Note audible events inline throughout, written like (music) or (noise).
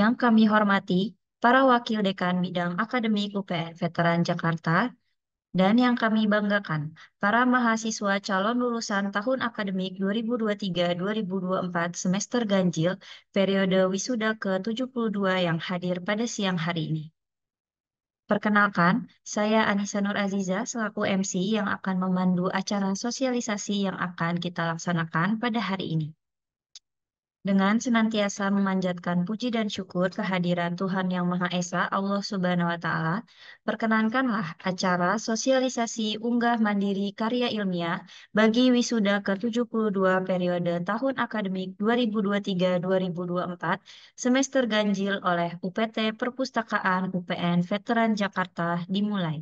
Yang kami hormati, para Wakil Dekan Bidang Akademik UPN Veteran Jakarta, dan yang kami banggakan, para mahasiswa calon lulusan tahun akademik 2023-2024 semester ganjil periode wisuda ke-72 yang hadir pada siang hari ini. Perkenalkan, saya Anissa Nur Aziza selaku MC yang akan memandu acara sosialisasi yang akan kita laksanakan pada hari ini dengan senantiasa memanjatkan puji dan syukur kehadiran Tuhan Yang Maha Esa Allah Subhanahu wa taala, perkenankanlah acara sosialisasi unggah mandiri karya ilmiah bagi wisuda ke-72 periode tahun akademik 2023-2024 semester ganjil oleh UPT Perpustakaan UPN Veteran Jakarta dimulai.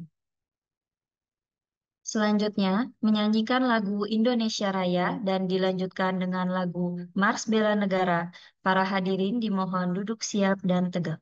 Selanjutnya, menyanyikan lagu Indonesia Raya dan dilanjutkan dengan lagu Mars Bela Negara. Para hadirin dimohon duduk siap dan tegak.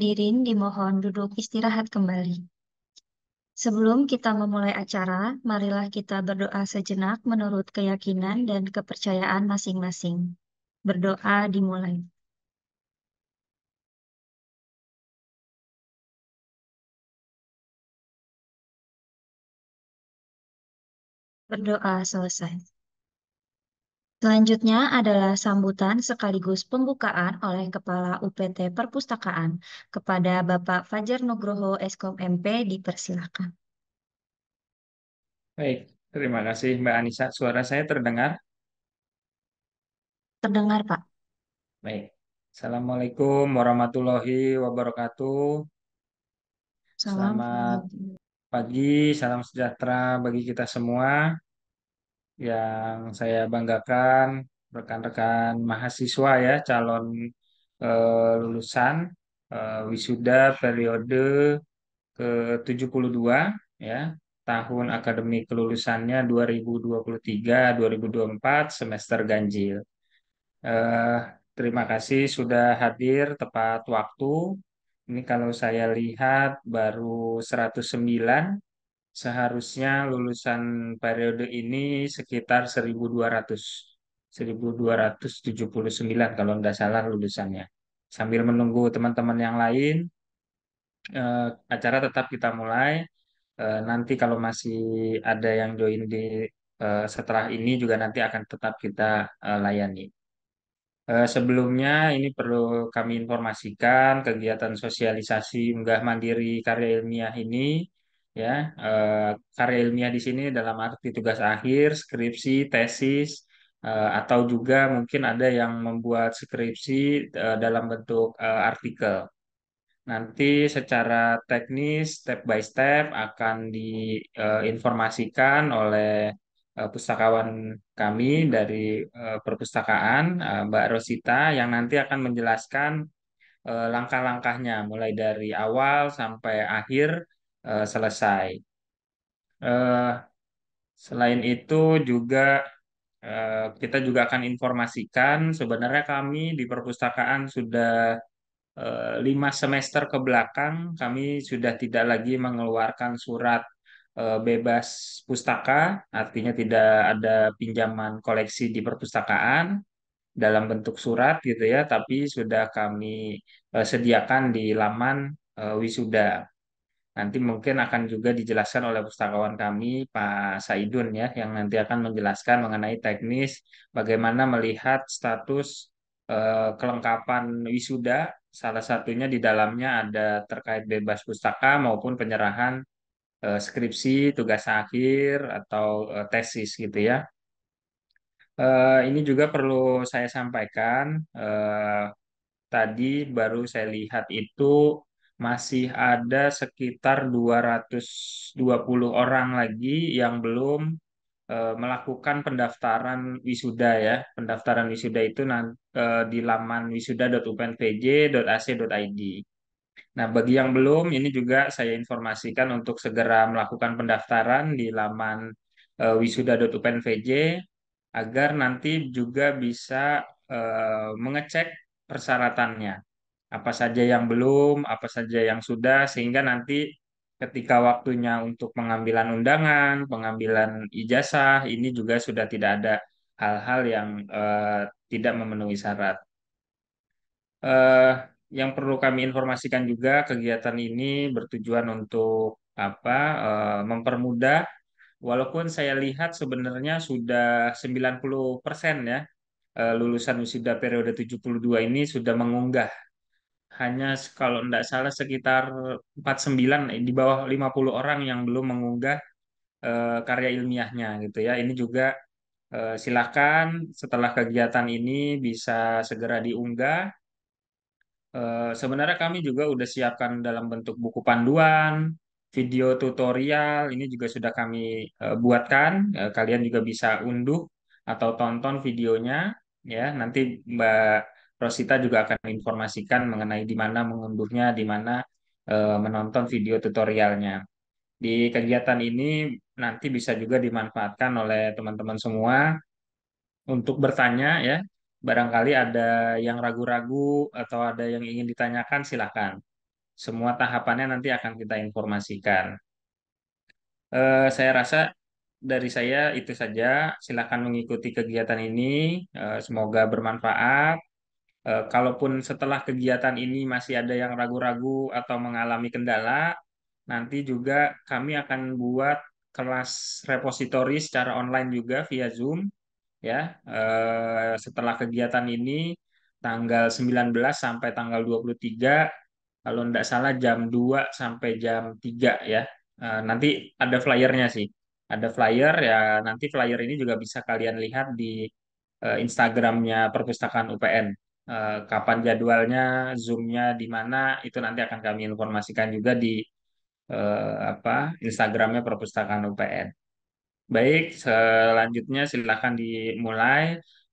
Hadirin dimohon duduk istirahat kembali. Sebelum kita memulai acara, marilah kita berdoa sejenak menurut keyakinan dan kepercayaan masing-masing. Berdoa dimulai. Berdoa selesai. Selanjutnya adalah sambutan sekaligus pembukaan oleh Kepala UPT Perpustakaan kepada Bapak Fajar Nugroho Eskom MP dipersilakan. Baik, terima kasih Mbak Anissa. Suara saya terdengar? Terdengar, Pak. Baik. Assalamualaikum warahmatullahi wabarakatuh. Salam. Selamat pagi, salam sejahtera bagi kita semua yang saya banggakan rekan-rekan mahasiswa ya calon eh, lulusan eh, wisuda periode ke-72 ya tahun akademik kelulusannya 2023-2024 semester ganjil. Eh, terima kasih sudah hadir tepat waktu. Ini kalau saya lihat baru 109 seharusnya lulusan periode ini sekitar 1200 1279 kalau tidak salah lulusannya. Sambil menunggu teman-teman yang lain, eh, acara tetap kita mulai. Eh, nanti kalau masih ada yang join di eh, setelah ini juga nanti akan tetap kita eh, layani. Eh, sebelumnya ini perlu kami informasikan kegiatan sosialisasi unggah mandiri karya ilmiah ini ya eh, karya ilmiah di sini dalam arti tugas akhir, skripsi, tesis eh, atau juga mungkin ada yang membuat skripsi eh, dalam bentuk eh, artikel. Nanti secara teknis step by step akan diinformasikan eh, oleh eh, pustakawan kami dari eh, perpustakaan Mbak Rosita yang nanti akan menjelaskan langkah-langkahnya mulai dari awal sampai akhir uh, selesai. Uh, selain itu juga uh, kita juga akan informasikan sebenarnya kami di perpustakaan sudah lima semester ke belakang kami sudah tidak lagi mengeluarkan surat bebas pustaka, artinya tidak ada pinjaman koleksi di perpustakaan dalam bentuk surat gitu ya, tapi sudah kami sediakan di laman wisuda. Nanti mungkin akan juga dijelaskan oleh pustakawan kami, Pak Saidun ya, yang nanti akan menjelaskan mengenai teknis bagaimana melihat status eh, kelengkapan wisuda. Salah satunya di dalamnya ada terkait bebas pustaka maupun penyerahan eh, skripsi, tugas akhir atau eh, tesis gitu ya. eh, ini juga perlu saya sampaikan. eh, tadi baru saya lihat itu masih ada sekitar 220 orang lagi yang belum uh, melakukan pendaftaran wisuda ya. Pendaftaran wisuda itu uh, di laman wisuda.upnpj.ac.id. Nah, bagi yang belum ini juga saya informasikan untuk segera melakukan pendaftaran di laman uh, eh, wisuda.upnpj agar nanti juga bisa mengecek persyaratannya apa saja yang belum, apa saja yang sudah, sehingga nanti ketika waktunya untuk pengambilan undangan, pengambilan ijazah, ini juga sudah tidak ada hal-hal yang eh, tidak memenuhi syarat. Eh, yang perlu kami informasikan juga kegiatan ini bertujuan untuk apa eh, mempermudah walaupun saya lihat sebenarnya sudah 90% ya eh, lulusan wisuda periode 72 ini sudah mengunggah hanya kalau tidak salah sekitar 49 eh, di bawah 50 orang yang belum mengunggah eh, karya ilmiahnya gitu ya. Ini juga uh, silakan setelah kegiatan ini bisa segera diunggah. sebenarnya kami juga udah siapkan dalam bentuk buku panduan, video tutorial, ini juga sudah kami buatkan. kalian juga bisa unduh atau tonton videonya ya. Nanti Mbak Rosita juga akan informasikan mengenai di mana mengunduhnya, di mana uh, menonton video tutorialnya. Di kegiatan ini nanti bisa juga dimanfaatkan oleh teman-teman semua untuk bertanya ya. Barangkali ada yang ragu-ragu atau ada yang ingin ditanyakan silakan. Semua tahapannya nanti akan kita informasikan. Uh, saya rasa dari saya itu saja. Silakan mengikuti kegiatan ini. Uh, semoga bermanfaat Eh, kalaupun setelah kegiatan ini masih ada yang ragu-ragu atau mengalami kendala, nanti juga kami akan buat kelas repository secara online juga via Zoom ya. Eh, setelah kegiatan ini tanggal 19 sampai tanggal 23 kalau tidak salah jam 2 sampai jam 3 ya. Eh, nanti ada flyernya sih. Ada flyer ya nanti flyer ini juga bisa kalian lihat di Instagramnya Perpustakaan UPN. Eh, kapan jadwalnya, zoomnya di mana itu nanti akan kami informasikan juga di uh, apa Instagramnya Perpustakaan UPN. Baik, selanjutnya silahkan dimulai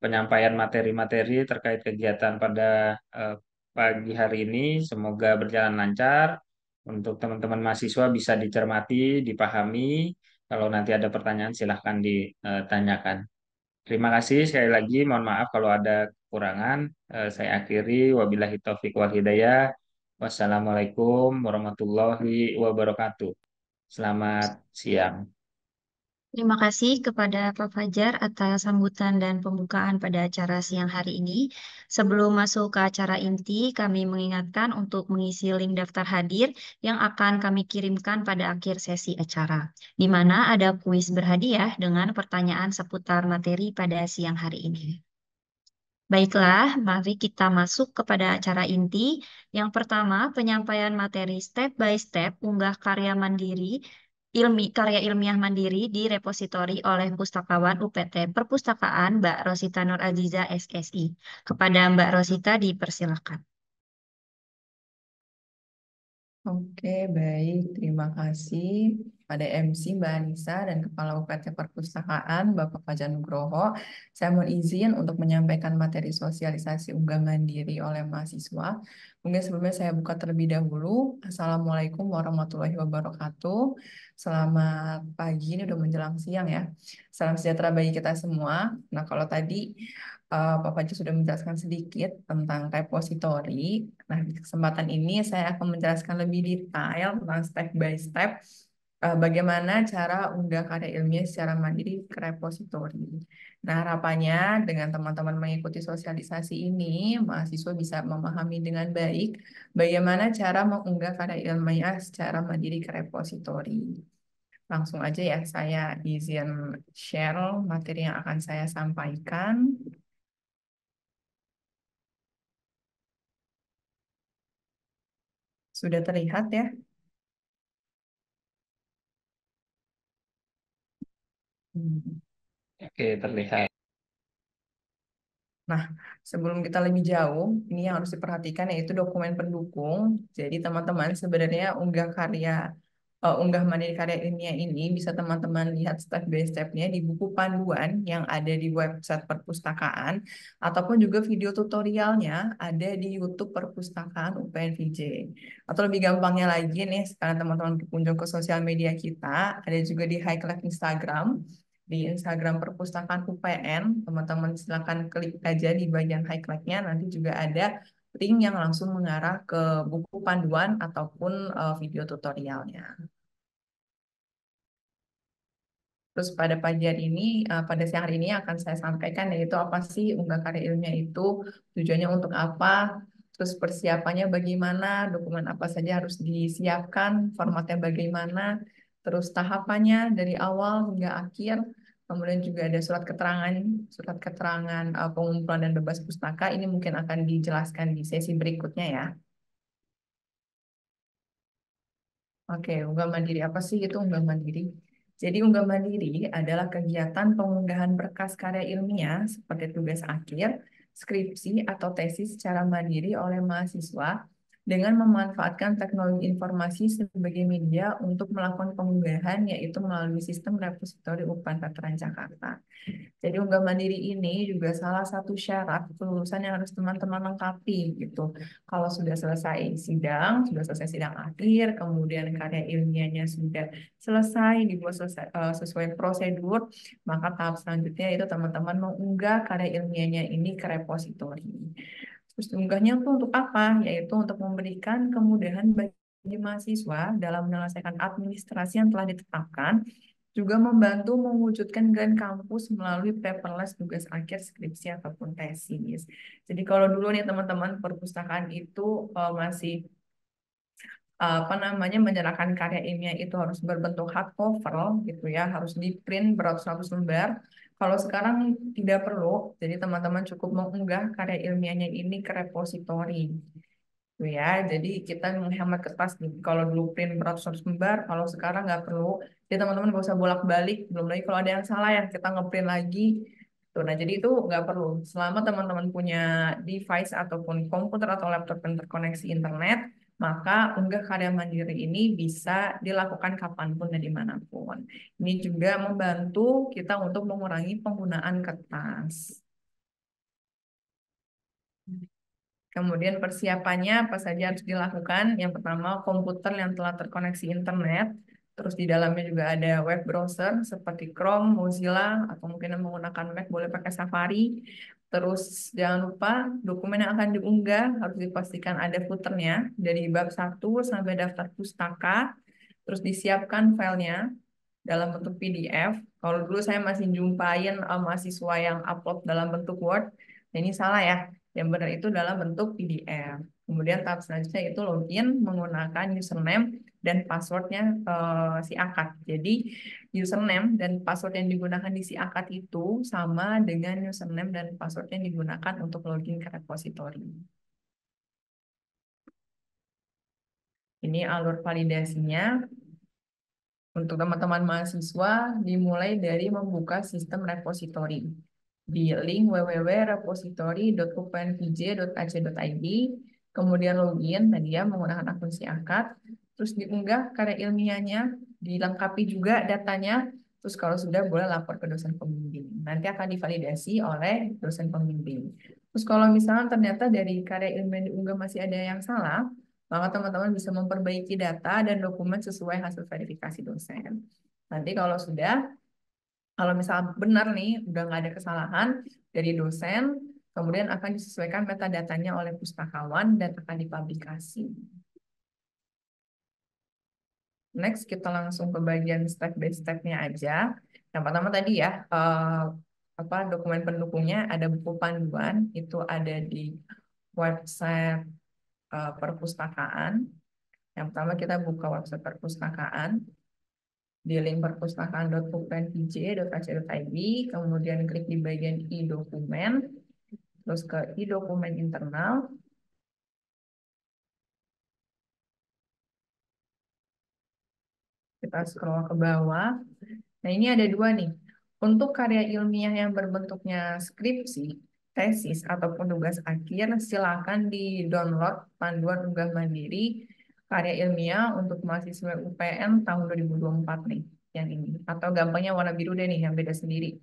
penyampaian materi-materi terkait kegiatan pada uh, pagi hari ini. Semoga berjalan lancar untuk teman-teman mahasiswa bisa dicermati, dipahami. Kalau nanti ada pertanyaan silahkan ditanyakan. Terima kasih sekali lagi. Mohon maaf kalau ada kekurangan. Eh, saya akhiri wabillahi taufiq wal hidayah. Wassalamualaikum warahmatullahi wabarakatuh. Selamat siang. Terima kasih kepada Prof Fajar atas sambutan dan pembukaan pada acara siang hari ini. Sebelum masuk ke acara inti, kami mengingatkan untuk mengisi link daftar hadir yang akan kami kirimkan pada akhir sesi acara, di mana ada kuis berhadiah dengan pertanyaan seputar materi pada siang hari ini. Baiklah, mari kita masuk kepada acara inti. Yang pertama, penyampaian materi step by step unggah karya mandiri, ilmi, karya ilmiah mandiri di repositori oleh pustakawan UPT Perpustakaan Mbak Rosita Nur Aziza SSI. Kepada Mbak Rosita dipersilakan. Oke, baik. Terima kasih pada MC Mbak Anissa dan Kepala UPT Perpustakaan Bapak Fajar Nugroho. Saya mohon izin untuk menyampaikan materi sosialisasi Unggah Mandiri oleh mahasiswa. Mungkin sebelumnya saya buka terlebih dahulu. Assalamualaikum warahmatullahi wabarakatuh. Selamat pagi, ini udah menjelang siang ya. Salam sejahtera bagi kita semua. Nah kalau tadi uh, eh, Pak Fajar sudah menjelaskan sedikit tentang repository. Nah di kesempatan ini saya akan menjelaskan lebih detail tentang step by step Eh, bagaimana cara unggah karya ilmiah secara mandiri ke repository. Nah, harapannya dengan teman-teman mengikuti sosialisasi ini, mahasiswa bisa memahami dengan baik bagaimana cara mengunggah karya ilmiah secara mandiri ke repository. langsung aja ya saya izin share materi yang akan saya sampaikan. Sudah terlihat ya? Hmm. Oke, terlihat. Nah, sebelum kita lebih jauh, ini yang harus diperhatikan yaitu dokumen pendukung. Jadi teman-teman sebenarnya unggah karya uh, unggah mandiri karya ilmiah ini bisa teman-teman lihat step by stepnya di buku panduan yang ada di website perpustakaan ataupun juga video tutorialnya ada di YouTube perpustakaan UPN Atau lebih gampangnya lagi nih sekarang teman-teman berkunjung ke sosial media kita, ada juga di High Club Instagram di Instagram Perpustakaan UPN. Teman-teman silakan klik aja di bagian highlight-nya. Nanti juga ada link yang langsung mengarah ke buku panduan ataupun eh, video tutorialnya. Terus pada pagi hari ini, eh, pada siang hari ini akan saya sampaikan yaitu apa sih unggah karya ilmiah itu, tujuannya untuk apa, terus persiapannya bagaimana, dokumen apa saja harus disiapkan, formatnya bagaimana, terus tahapannya dari awal hingga akhir, kemudian juga ada surat keterangan, surat keterangan uh, pengumpulan dan bebas pustaka ini mungkin akan dijelaskan di sesi berikutnya ya. Oke, unggah mandiri apa sih itu unggah mandiri? Jadi unggah mandiri adalah kegiatan pengunggahan berkas karya ilmiah seperti tugas akhir, skripsi atau tesis secara mandiri oleh mahasiswa dengan memanfaatkan teknologi informasi sebagai media untuk melakukan pengunggahan yaitu melalui sistem repositori Upan Veteran Jakarta. Jadi unggah mandiri ini juga salah satu syarat kelulusan yang harus teman-teman lengkapi gitu. Kalau sudah selesai sidang, sudah selesai sidang akhir, kemudian karya ilmiahnya sudah selesai dibuat selesai, uh, sesuai prosedur, maka tahap selanjutnya itu teman-teman mengunggah karya ilmiahnya ini ke repositori. Terus diunggahnya itu untuk apa? Yaitu untuk memberikan kemudahan bagi mahasiswa dalam menyelesaikan administrasi yang telah ditetapkan, juga membantu mewujudkan grand kampus melalui paperless tugas akhir skripsi ataupun tesis. Jadi kalau dulu nih teman-teman perpustakaan itu uh, masih e, apa namanya menyerahkan karya ilmiah itu harus berbentuk hardcover gitu ya, harus di print beratus-ratus lembar. Kalau sekarang tidak perlu, jadi teman-teman cukup mengunggah karya ilmiahnya ini ke repository. Gitu ya, jadi kita menghemat kertas. Kalau dulu print beratus lembar, kalau sekarang nggak perlu. Jadi teman-teman gak usah bolak-balik. Belum lagi kalau ada yang salah ya kita ngeprint lagi. Tuh, gitu. nah jadi itu nggak perlu. Selama teman-teman punya device ataupun komputer atau laptop yang terkoneksi internet, maka unggah karya mandiri ini bisa dilakukan kapanpun dan dimanapun. Ini juga membantu kita untuk mengurangi penggunaan kertas. Kemudian persiapannya apa saja harus dilakukan? Yang pertama, komputer yang telah terkoneksi internet. Terus di dalamnya juga ada web browser seperti Chrome, Mozilla, atau mungkin yang menggunakan Mac boleh pakai Safari. Terus jangan lupa dokumen yang akan diunggah harus dipastikan ada footernya dari bab 1 sampai daftar pustaka. Terus disiapkan filenya dalam bentuk PDF. Kalau dulu saya masih jumpain uh, mahasiswa yang upload dalam bentuk Word. Nah, ini salah ya. Yang benar itu dalam bentuk PDF. Kemudian tahap selanjutnya itu login menggunakan username dan passwordnya uh, si akad. Jadi username dan password yang digunakan di si akad itu sama dengan username dan password yang digunakan untuk login ke repository. Ini alur validasinya. Untuk teman-teman mahasiswa dimulai dari membuka sistem repository di link www.repository.upnpj.ac.id kemudian login tadi nah, ya menggunakan akun si akad terus diunggah karya ilmiahnya, dilengkapi juga datanya, terus kalau sudah boleh lapor ke dosen pembimbing. Nanti akan divalidasi oleh dosen pembimbing. Terus kalau misalnya ternyata dari karya ilmiah diunggah masih ada yang salah, maka teman-teman bisa memperbaiki data dan dokumen sesuai hasil verifikasi dosen. Nanti kalau sudah, kalau misalnya benar nih, udah nggak ada kesalahan dari dosen, kemudian akan disesuaikan metadatanya oleh pustakawan dan akan dipublikasi. Next, kita langsung ke bagian step by step-nya aja. Yang pertama tadi ya, uh, apa dokumen pendukungnya ada buku panduan, itu ada di website uh, perpustakaan. Yang pertama kita buka website perpustakaan di link perpustakaan.pupnpj.ac.id, kemudian klik di bagian e-dokumen, terus ke e-dokumen internal, kita scroll ke bawah. Nah, ini ada dua nih. Untuk karya ilmiah yang berbentuknya skripsi, tesis, ataupun tugas akhir, silakan di-download panduan unggah mandiri karya ilmiah untuk mahasiswa UPN tahun 2024 nih, yang ini. Atau gampangnya warna biru deh nih, yang beda sendiri.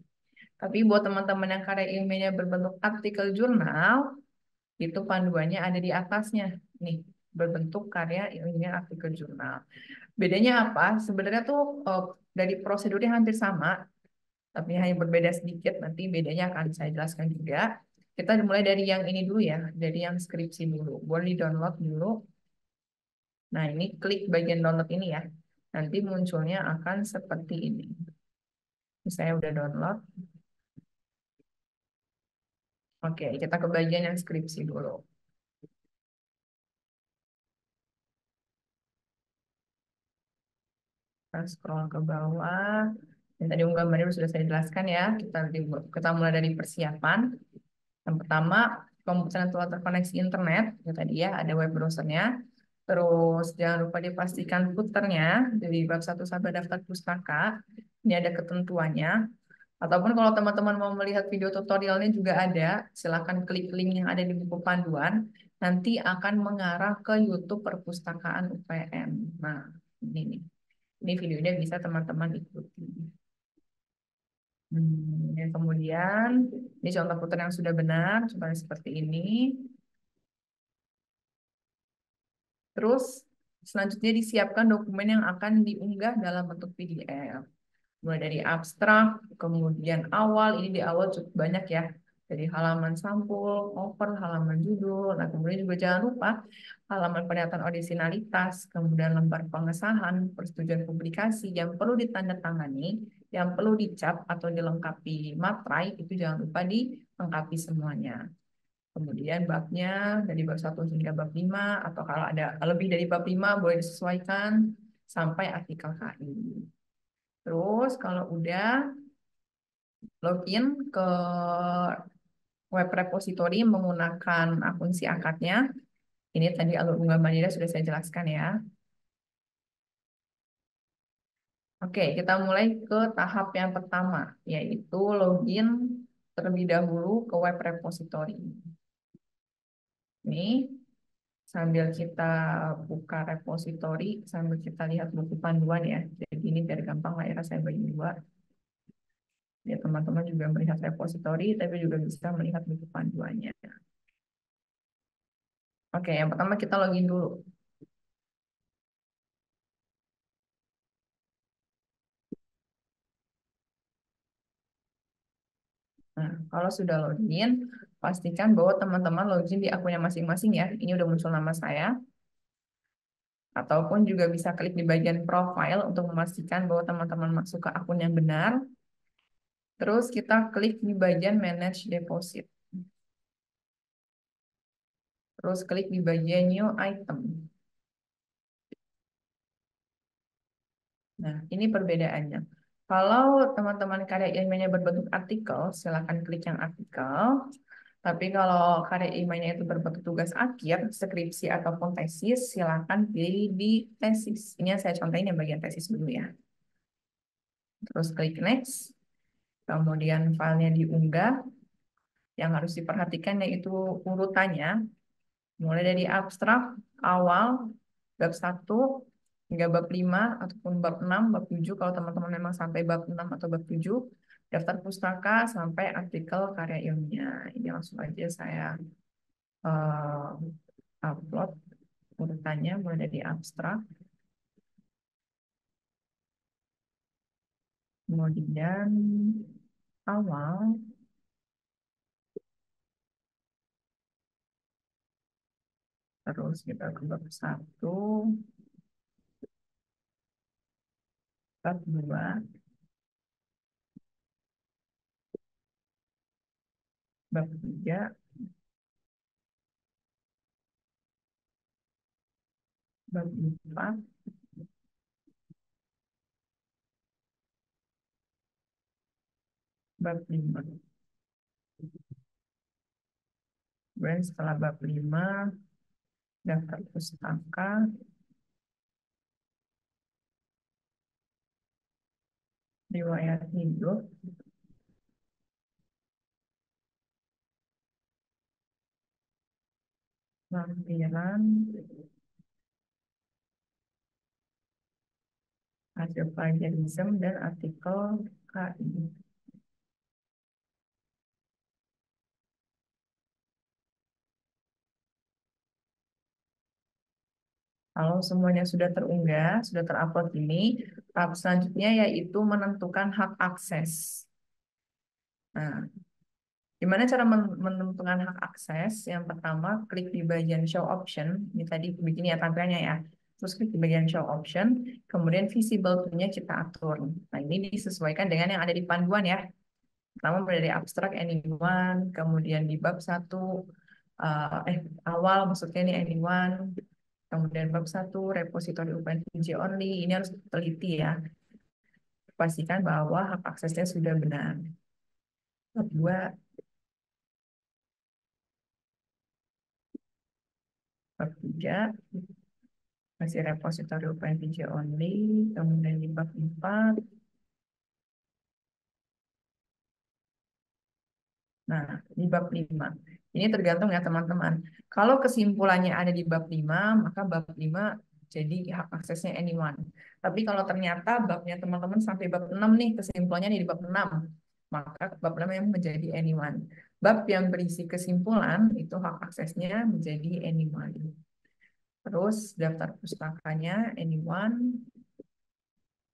Tapi buat teman-teman yang karya ilmiahnya berbentuk artikel jurnal, itu panduannya ada di atasnya. Nih, berbentuk karya ilmiah artikel jurnal. Bedanya apa? Sebenarnya tuh uh, dari prosedurnya hampir sama, tapi hanya berbeda sedikit. Nanti bedanya akan saya jelaskan juga. Kita mulai dari yang ini dulu ya, dari yang skripsi dulu. Boleh download dulu. Nah, ini klik bagian download ini ya. Nanti munculnya akan seperti ini. Saya udah download. Oke, kita ke bagian yang skripsi dulu. Kita scroll ke bawah. Dan tadi gambarnya sudah saya jelaskan ya. Kita, kita mulai dari persiapan. Yang pertama, komputer yang telah terkoneksi internet. Ya tadi ya, ada web browsernya. Terus jangan lupa dipastikan puternya dari bab satu sampai daftar pustaka. Ini ada ketentuannya. Ataupun kalau teman-teman mau melihat video tutorialnya juga ada, silahkan klik link yang ada di buku panduan. Nanti akan mengarah ke YouTube Perpustakaan UPM, Nah, ini nih. Ini videonya bisa teman-teman ikuti. Hmm, dan kemudian, ini contoh putar yang sudah benar, contohnya seperti ini. Terus, selanjutnya disiapkan dokumen yang akan diunggah dalam bentuk PDF. Mulai dari abstrak, kemudian awal, ini di awal cukup banyak ya, jadi halaman sampul, cover, halaman judul. Nah, kemudian juga jangan lupa halaman pernyataan originalitas, kemudian lembar pengesahan, persetujuan publikasi yang perlu ditandatangani, yang perlu dicap atau dilengkapi materai itu jangan lupa dilengkapi semuanya. Kemudian babnya dari bab 1 hingga bab 5 atau kalau ada lebih dari bab 5 boleh disesuaikan sampai artikel KI. Terus kalau udah login ke web repository menggunakan akun si akadnya. Ini tadi alur bunga Mandiri sudah saya jelaskan ya. Oke, kita mulai ke tahap yang pertama, yaitu login terlebih dahulu ke web repository. Ini sambil kita buka repository, sambil kita lihat buku panduan ya. Jadi ini biar gampang lah ya, saya bagi dua ya teman-teman juga melihat repository tapi juga bisa melihat buku panduannya oke yang pertama kita login dulu Nah, kalau sudah login, pastikan bahwa teman-teman login di akunnya masing-masing ya. Ini udah muncul nama saya. Ataupun juga bisa klik di bagian profile untuk memastikan bahwa teman-teman masuk ke akun yang benar Terus kita klik di bagian manage deposit. Terus klik di bagian new item. Nah, ini perbedaannya. Kalau teman-teman karya ilmiahnya berbentuk artikel, silakan klik yang artikel. Tapi kalau karya ilmiahnya itu berbentuk tugas akhir, skripsi ataupun tesis, silakan pilih di tesis. Ini yang saya contohin yang bagian tesis dulu ya. Terus klik next kemudian filenya diunggah. Yang harus diperhatikan yaitu urutannya, mulai dari abstrak awal bab 1 hingga bab 5 ataupun bab 6, bab 7 kalau teman-teman memang sampai bab 6 atau bab 7, daftar pustaka sampai artikel karya ilmiah. Ini langsung aja saya uh, upload urutannya mulai dari abstrak kemudian Awal. Terus kita ke bab satu. Bab dua. Bab tiga. Bab empat. bab 5. Kemudian setelah bab 5, daftar pustaka. Riwayat hidup. Lampiran. Hasil plagiarisme dan artikel KI. Kalau semuanya sudah terunggah, sudah terupload ini, tahap selanjutnya yaitu menentukan hak akses. Nah, gimana cara menentukan hak akses? Yang pertama, klik di bagian show option. Ini tadi begini ya tampilannya ya. Terus klik di bagian show option, kemudian visible punya kita atur. Nah, ini disesuaikan dengan yang ada di panduan ya. Pertama mulai dari abstrak anyone, kemudian di bab satu, eh, eh awal maksudnya ini anyone, Kemudian bab satu repositori UPNJ only, ini harus teliti ya. Pastikan bahwa hak aksesnya sudah benar. Bab dua, bab tiga, masih repositori UPNJ only, kemudian di bab empat, Nah, di bab lima. Ini tergantung ya teman-teman. Kalau kesimpulannya ada di bab 5, maka bab 5 jadi hak aksesnya anyone. Tapi kalau ternyata babnya teman-teman sampai bab 6 nih, kesimpulannya di bab 6, maka bab 6 yang menjadi anyone. Bab yang berisi kesimpulan itu hak aksesnya menjadi anyone. Terus daftar pustakanya anyone,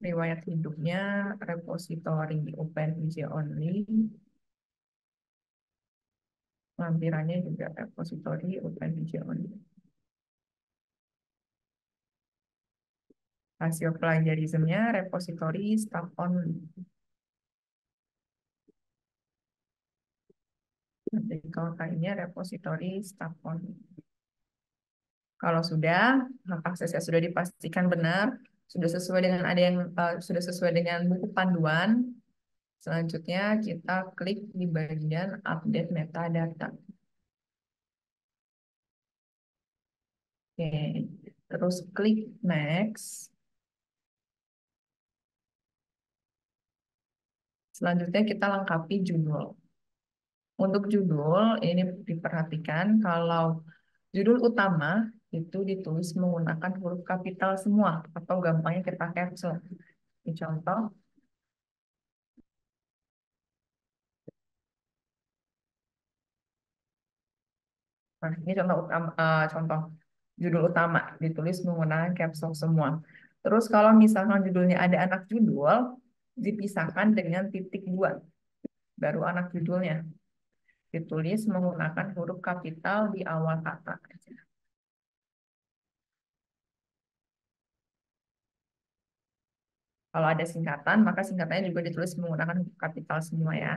riwayat hidupnya repository open only, lampirannya juga repository open only. Rasio plagiarismnya repository staff only. Jadi kalau tadinya repository staff only. Kalau sudah, aksesnya sudah dipastikan benar, sudah sesuai dengan ada yang uh, sudah sesuai dengan buku panduan, Selanjutnya kita klik di bagian update metadata. Oke, terus klik next. Selanjutnya kita lengkapi judul. Untuk judul ini diperhatikan kalau judul utama itu ditulis menggunakan huruf kapital semua atau gampangnya kita capture. contoh Nah, ini contoh utama, uh, contoh judul utama ditulis menggunakan caps lock semua. Terus kalau misalnya judulnya ada anak judul, dipisahkan dengan titik dua, baru anak judulnya. Ditulis menggunakan huruf kapital di awal kata. Kalau ada singkatan, maka singkatannya juga ditulis menggunakan huruf kapital semua ya.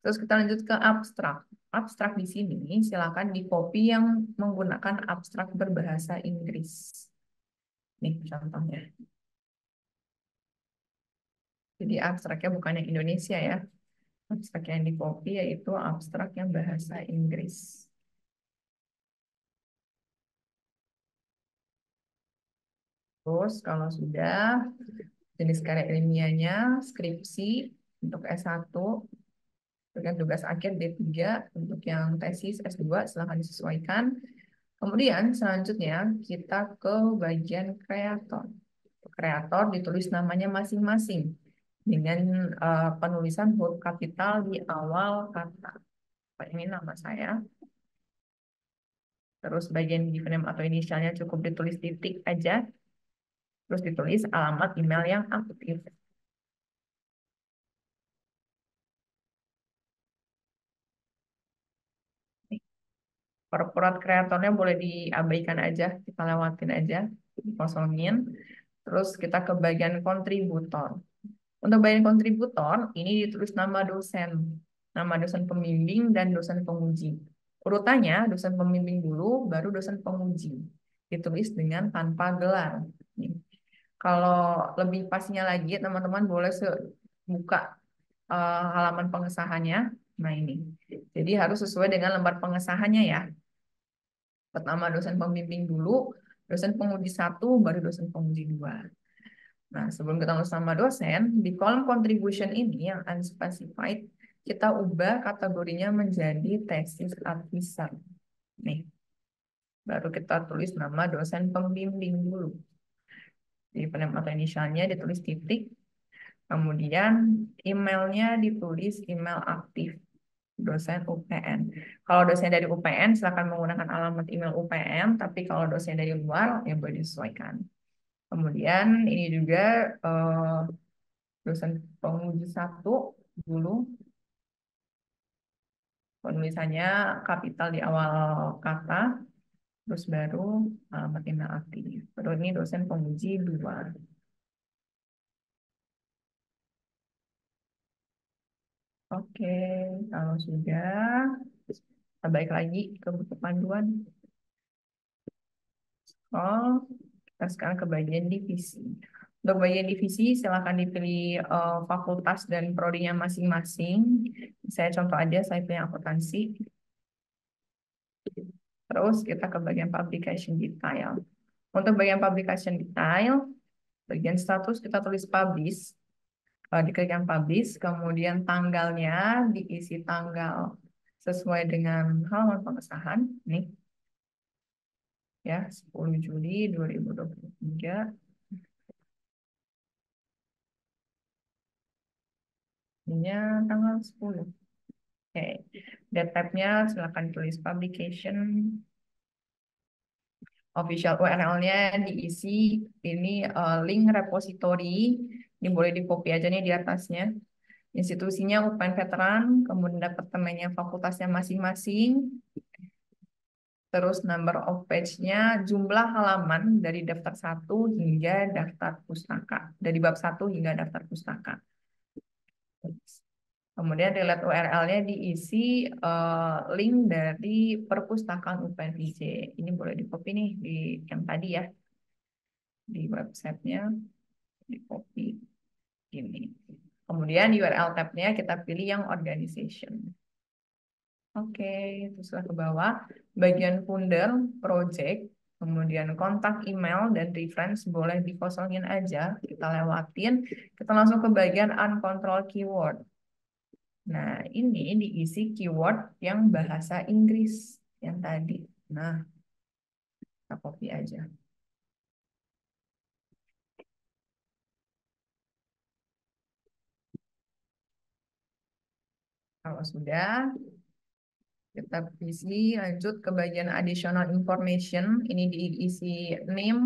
Terus kita lanjut ke abstrak. Abstrak di sini silakan di copy yang menggunakan abstrak berbahasa Inggris. Nih contohnya. Jadi abstraknya bukan yang Indonesia ya. Abstrak yang di copy yaitu abstrak yang bahasa Inggris. Terus kalau sudah jenis karya ilmiahnya, skripsi untuk S1 dengan tugas akhir D3 untuk yang tesis S2 silahkan disesuaikan. Kemudian selanjutnya kita ke bagian kreator. Kreator ditulis namanya masing-masing dengan uh, penulisan huruf kapital di awal kata. Ini nama saya. Terus bagian given name atau inisialnya cukup ditulis titik aja. Terus ditulis alamat email yang aktif. korporat kreatornya boleh diabaikan aja, kita lewatin aja, kosongin. Terus kita ke bagian kontributor. Untuk bagian kontributor, ini ditulis nama dosen, nama dosen pembimbing dan dosen penguji. Urutannya dosen pembimbing dulu, baru dosen penguji. Ditulis dengan tanpa gelar. Kalau lebih pasnya lagi, teman-teman boleh buka eh, halaman pengesahannya. Nah ini, jadi harus sesuai dengan lembar pengesahannya ya. Pertama dosen pembimbing dulu, dosen penguji satu, baru dosen penguji dua. Nah, sebelum kita ketemu sama dosen, di kolom contribution ini yang unspecified, kita ubah kategorinya menjadi tesis advisor. Nih, baru kita tulis nama dosen pembimbing dulu. Di penempatan inisialnya ditulis titik, kemudian emailnya ditulis email aktif dosen UPN. Kalau dosen dari UPN, silakan menggunakan alamat email UPN, tapi kalau dosen dari luar, ya boleh disesuaikan. Kemudian ini juga eh, dosen penguji satu dulu. Penulisannya kapital di awal kata, terus baru alamat email aktif. Baru ini dosen penguji dua. Oke, kalau sudah, kita balik lagi ke buku panduan. Scroll, oh, kita sekarang ke bagian divisi. Untuk bagian divisi, silakan dipilih uh, fakultas dan prodinya masing-masing. Saya contoh aja, saya punya akuntansi. Terus kita ke bagian publication detail. Untuk bagian publication detail, bagian status kita tulis publish. Eh, diklik yang publish, kemudian tanggalnya diisi tanggal sesuai dengan halaman pengesahan, nih. Ya, 10 Juli 2023. Ininya tanggal 10. Oke, date type nya silakan tulis publication official URL-nya diisi ini uh, link repository ini boleh di copy aja nih di atasnya. Institusinya UPN Veteran, kemudian dapat departemennya fakultasnya masing-masing. Terus number of page-nya, jumlah halaman dari daftar 1 hingga daftar pustaka. Dari bab 1 hingga daftar pustaka. Kemudian relate URL-nya diisi uh, link dari perpustakaan UPN VJ. Ini boleh di copy nih di yang tadi ya di websitenya di copy ini. Kemudian URL tabnya kita pilih yang organization. Oke, okay, itu ke bawah. Bagian folder, project, kemudian kontak email dan reference boleh dikosongin aja. Kita lewatin. Kita langsung ke bagian uncontrolled keyword. Nah, ini diisi keyword yang bahasa Inggris yang tadi. Nah, kita copy aja. Kalau sudah, kita isi lanjut ke bagian additional information. Ini diisi name,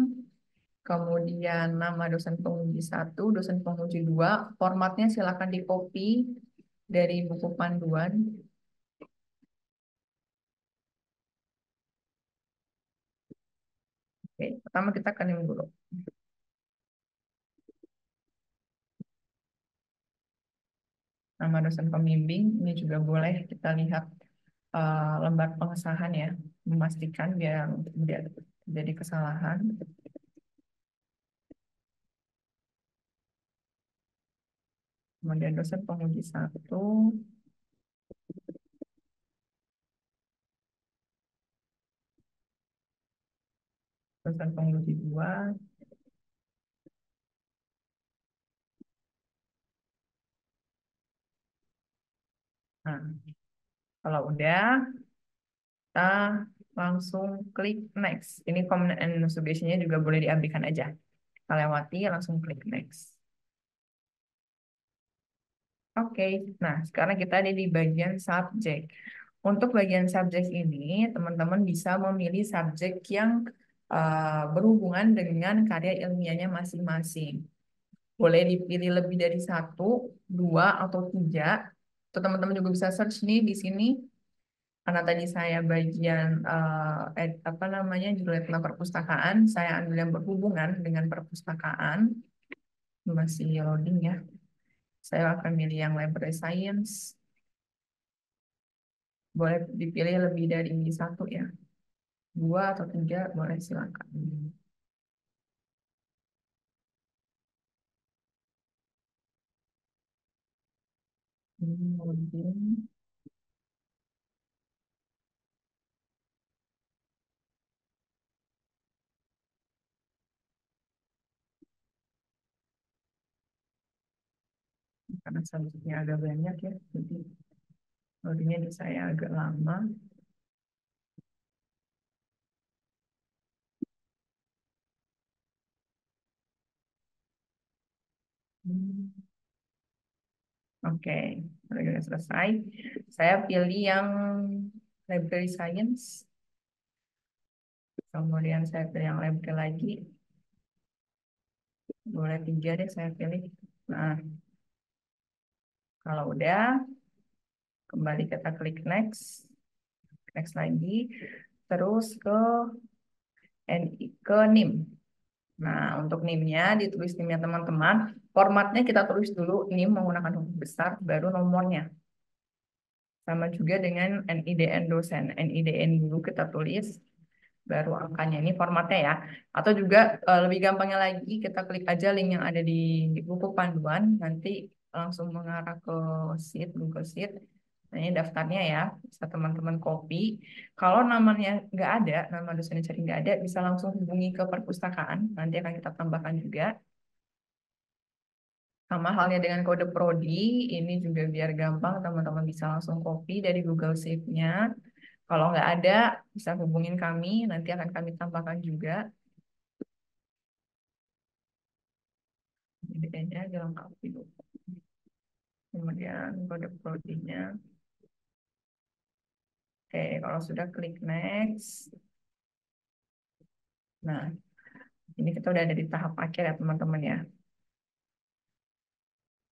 kemudian nama dosen penguji satu, dosen penguji dua. Formatnya silakan di copy dari buku panduan. Oke, pertama kita akan dulu. nama dosen pembimbing ini juga boleh kita lihat uh, lembar pengesahan ya memastikan biar tidak terjadi kesalahan kemudian dosen penguji satu dosen penguji dua Nah, kalau udah, kita langsung klik next. Ini comment and suggestion juga boleh diabaikan aja. Kita lewati, langsung klik next. Oke, okay. nah sekarang kita ada di bagian subjek. Untuk bagian subjek ini, teman-teman bisa memilih subjek yang uh, berhubungan dengan karya ilmiahnya masing-masing. Boleh dipilih lebih dari satu, dua, atau tiga, atau teman-teman juga bisa search nih di sini karena tadi saya bagian uh, eh, ed, apa namanya judulnya tentang perpustakaan, saya ambil yang berhubungan dengan perpustakaan. Masih loading ya. Saya akan pilih yang library science. Boleh dipilih lebih dari satu ya. Dua atau tiga boleh silakan. Kemudian karena selanjutnya agak banyak ya, jadi loadingnya di saya agak lama. Hmm. Oke, okay. sudah selesai. Saya pilih yang library science. Kemudian saya pilih yang library lagi. Boleh tiga deh saya pilih. Nah, kalau udah, kembali kita klik next. Next lagi. Terus ke ke NIM. Nah, untuk NIM-nya ditulis NIM-nya teman-teman. Formatnya kita tulis dulu NIM menggunakan huruf besar, baru nomornya. Sama juga dengan NIDN dosen. NIDN dulu kita tulis, baru angkanya. Ini formatnya ya. Atau juga eh, lebih gampangnya lagi, kita klik aja link yang ada di buku panduan. Nanti langsung mengarah ke sheet, Google Sheet Nah, ini daftarnya ya, bisa teman-teman copy. Kalau namanya nggak ada, nama dosen cari nggak ada, bisa langsung hubungi ke perpustakaan, nanti akan kita tambahkan juga. Sama halnya dengan kode prodi, ini juga biar gampang teman-teman bisa langsung copy dari Google Sheet-nya. Kalau nggak ada, bisa hubungin kami, nanti akan kami tambahkan juga. Ini Kemudian kode prodinya. Oke, kalau sudah klik next. Nah, ini kita udah ada di tahap akhir ya teman-teman ya.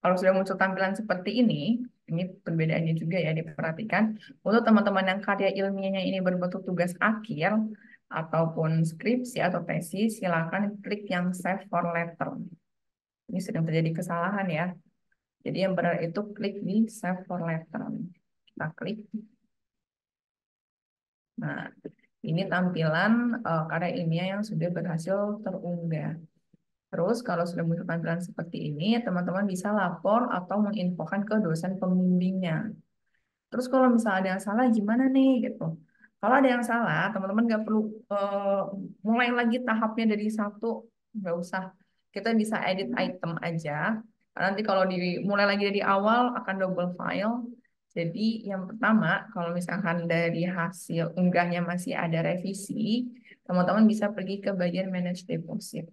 Kalau sudah muncul tampilan seperti ini, ini perbedaannya juga ya diperhatikan. Untuk teman-teman yang karya ilmiahnya ini berbentuk tugas akhir, ataupun skripsi atau tesis, silakan klik yang save for Letter. Ini sedang terjadi kesalahan ya. Jadi yang benar itu klik di save for Letter. Kita klik Nah, ini tampilan uh, karya ilmiah yang sudah berhasil terunggah. Terus kalau sudah muncul tampilan seperti ini, teman-teman bisa lapor atau menginfokan ke dosen pembimbingnya. Terus kalau misalnya ada yang salah, gimana nih gitu? Kalau ada yang salah, teman-teman nggak perlu uh, mulai lagi tahapnya dari satu, nggak usah. Kita bisa edit item aja. Nanti kalau dimulai lagi dari awal akan double file jadi yang pertama, kalau misalkan dari hasil unggahnya masih ada revisi, teman-teman bisa pergi ke bagian manage deposit.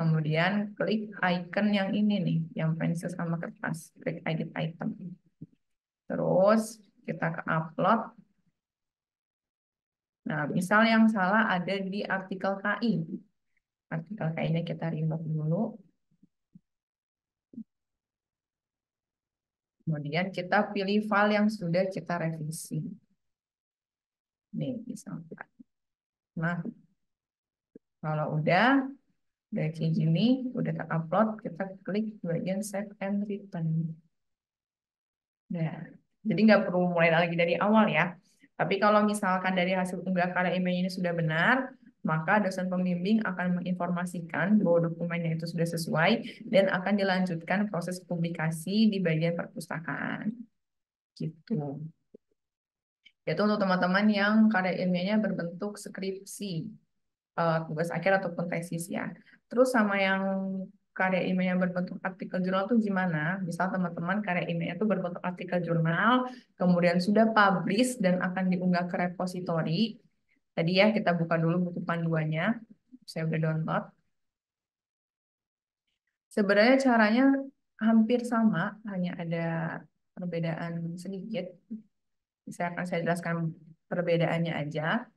Kemudian klik icon yang ini nih, yang pensil sama kertas, klik edit item. Terus kita ke upload. Nah, misal yang salah ada di artikel KI. Artikel KI-nya kita remove dulu. Kemudian kita pilih file yang sudah kita revisi. Nih, misalkan. Nah, kalau udah, udah kayak gini, udah terupload, kita klik bagian save and return. Nah, jadi nggak perlu mulai lagi dari awal ya. Tapi kalau misalkan dari hasil unggah karya email ini sudah benar, maka dosen pembimbing akan menginformasikan bahwa dokumennya itu sudah sesuai dan akan dilanjutkan proses publikasi di bagian perpustakaan. Gitu. Itu untuk teman-teman yang karya ilmiahnya berbentuk skripsi, eh, tugas akhir ataupun tesis ya. Terus sama yang karya ilmiah berbentuk artikel jurnal itu gimana? Misal teman-teman karya ilmiah itu berbentuk artikel jurnal, kemudian sudah publish dan akan diunggah ke repository, Tadi ya kita buka dulu buku panduannya. Saya udah download. Sebenarnya caranya hampir sama, hanya ada perbedaan sedikit. Saya akan saya jelaskan perbedaannya aja.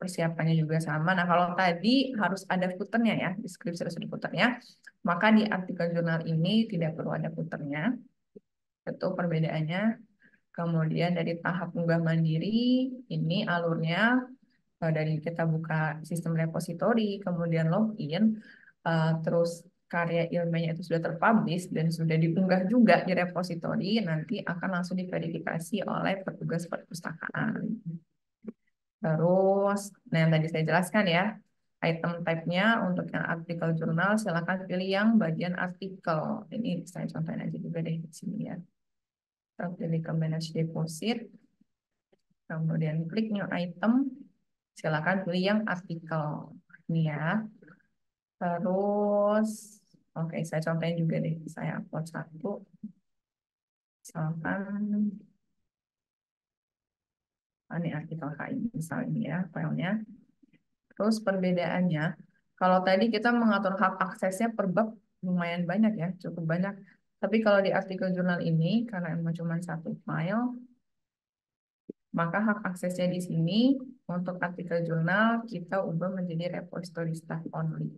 Persiapannya juga sama. Nah, kalau tadi harus ada footernya ya, deskripsi harus ada footernya. Maka di artikel jurnal ini tidak perlu ada footernya. Itu perbedaannya. Kemudian dari tahap unggah mandiri, ini alurnya uh, eh, dari kita buka sistem repository, kemudian login, uh, terus karya ilmiahnya itu sudah terpublish dan sudah diunggah juga di repository, nanti akan langsung diverifikasi oleh petugas perpustakaan. Terus, nah yang tadi saya jelaskan ya, item type-nya untuk yang artikel jurnal silakan pilih yang bagian artikel. Ini saya contohin aja juga deh di sini ya. Kita pilih ke manage deposit. Kemudian klik new item silakan pilih yang artikel. Ini ya. Terus, oke okay, saya contohin juga deh. Saya upload satu. Misalkan, ah, ini artikel kai misalnya ini ya, filenya. Terus perbedaannya, kalau tadi kita mengatur hak aksesnya per bab lumayan banyak ya, cukup banyak. Tapi kalau di artikel jurnal ini, karena emang cuma satu file, maka hak aksesnya di sini untuk artikel jurnal kita ubah menjadi repository staff only.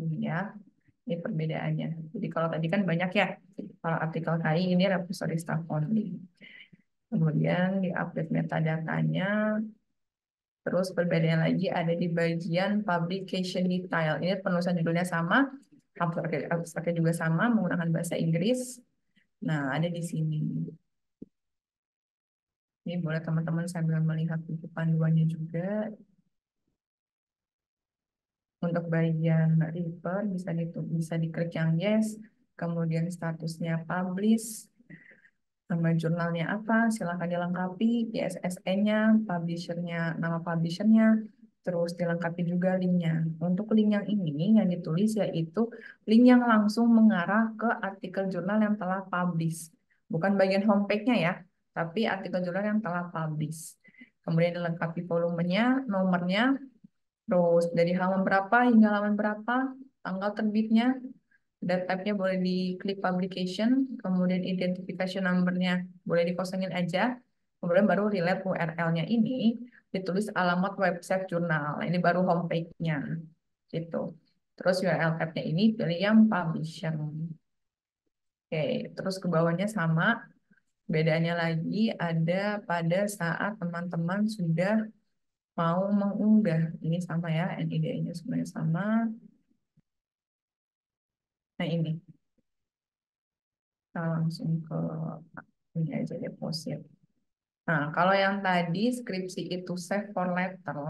Ini ya, ini perbedaannya. Jadi kalau tadi kan banyak ya, kalau artikel KI ini repository staff only. Kemudian di update metadatanya, terus perbedaannya lagi ada di bagian publication detail. Ini penulisan judulnya sama, abstraknya juga sama, menggunakan bahasa Inggris. Nah, ada di sini ini boleh teman-teman sambil melihat buku panduannya juga. Untuk bagian refer bisa ditu bisa diklik yang yes, kemudian statusnya publish, nama jurnalnya apa, silahkan dilengkapi, ISSN-nya, publishernya nama publishernya terus dilengkapi juga linknya. Untuk link yang ini yang ditulis yaitu link yang langsung mengarah ke artikel jurnal yang telah publish. Bukan bagian homepage-nya ya, tapi artikel jurnal yang telah publish. Kemudian dilengkapi volumenya, nomornya, terus dari halaman berapa hingga halaman berapa, tanggal terbitnya, dan type-nya boleh diklik publication, kemudian identification number boleh dikosongin aja, kemudian baru relate URL-nya ini ditulis alamat website jurnal. Nah, ini baru homepage-nya. Gitu. Terus URL tab-nya ini pilih yang publisher. Oke, terus ke bawahnya sama Bedanya lagi ada pada saat teman-teman sudah mau mengunggah. Ini sama ya, NID-nya sebenarnya sama. Nah ini. Kita langsung ke ini aja deposit. Nah, kalau yang tadi skripsi itu save for letter,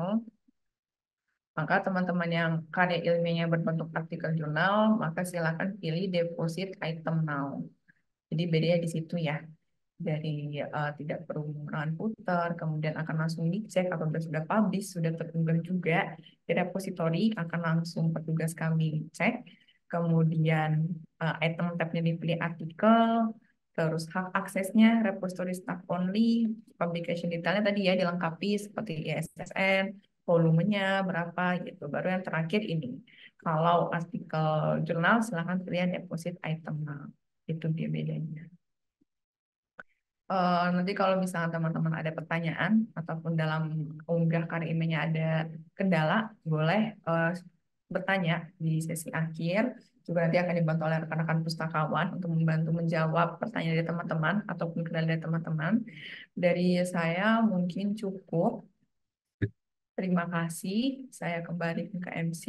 maka teman-teman yang karya ilmiahnya berbentuk artikel jurnal, maka silakan pilih deposit item now. Jadi bedanya di situ ya dari uh, tidak perlu menggunakan putar, kemudian akan langsung dicek atau sudah publish, sudah terunggah juga di repository, akan langsung petugas kami cek, kemudian uh, item tabnya dipilih artikel, terus hak aksesnya repository staff only, publication detailnya tadi ya dilengkapi seperti ISSN, volumenya berapa gitu. Baru yang terakhir ini, kalau artikel jurnal silahkan pilih deposit item. itu dia bedanya. Eh, nanti kalau misalnya teman-teman ada pertanyaan ataupun dalam unggah karya emailnya ada kendala, boleh uh, bertanya di sesi akhir. Juga nanti akan dibantu oleh rekan-rekan pustakawan untuk membantu menjawab pertanyaan dari teman-teman ataupun kendala dari teman-teman. Dari saya mungkin cukup. Terima kasih. Saya kembali ke MC.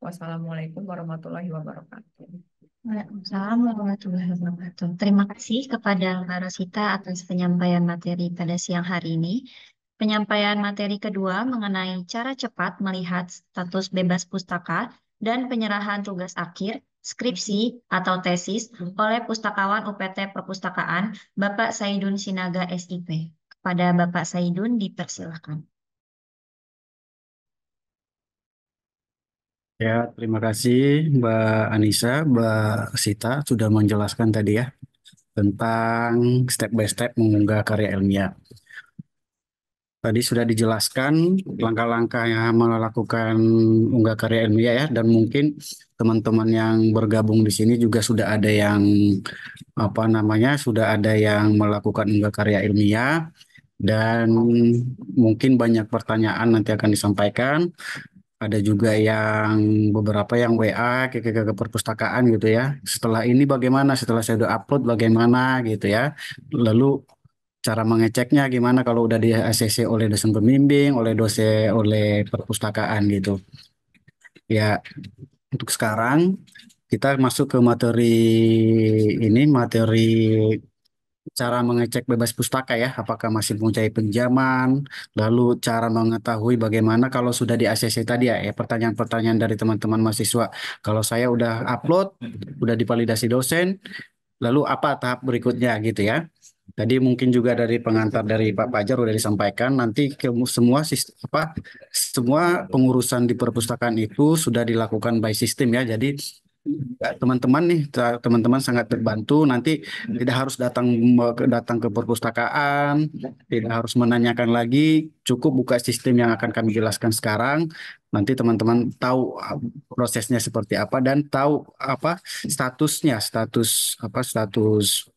Wassalamualaikum warahmatullahi wabarakatuh. Waalaikumsalam warahmatullahi wabarakatuh. Terima kasih kepada Mbak Rosita atas penyampaian materi pada siang hari ini. Penyampaian materi kedua mengenai cara cepat melihat status bebas pustaka dan penyerahan tugas akhir, skripsi, atau tesis oleh pustakawan UPT Perpustakaan Bapak Saidun Sinaga SIP. Kepada Bapak Saidun dipersilahkan. Ya, terima kasih Mbak Anissa, Mbak Sita sudah menjelaskan tadi ya tentang step by step mengunggah karya ilmiah. Tadi sudah dijelaskan langkah-langkah yang melakukan unggah karya ilmiah ya dan mungkin teman-teman yang bergabung di sini juga sudah ada yang apa namanya sudah ada yang melakukan unggah karya ilmiah dan mungkin banyak pertanyaan nanti akan disampaikan ada juga yang beberapa yang WA ke, ke, ke perpustakaan gitu ya. Setelah ini bagaimana? Setelah saya udah upload bagaimana gitu ya. Lalu cara mengeceknya gimana kalau udah di ACC oleh dosen pembimbing, oleh dosen oleh perpustakaan gitu. Ya, untuk sekarang kita masuk ke materi ini materi cara mengecek bebas pustaka ya, apakah masih mempunyai pinjaman, lalu cara mengetahui bagaimana kalau sudah di ACC tadi ya, eh, pertanyaan-pertanyaan dari teman-teman mahasiswa. Kalau saya udah upload, udah dipalidasi dosen, lalu apa tahap berikutnya gitu ya. Tadi mungkin juga dari pengantar dari Pak Pajar sudah disampaikan nanti ke semua apa semua pengurusan di perpustakaan itu sudah dilakukan by sistem ya. Jadi teman-teman nih teman-teman sangat terbantu nanti tidak harus datang datang ke perpustakaan tidak harus menanyakan lagi cukup buka sistem yang akan kami jelaskan sekarang nanti teman-teman tahu prosesnya seperti apa dan tahu apa statusnya status apa status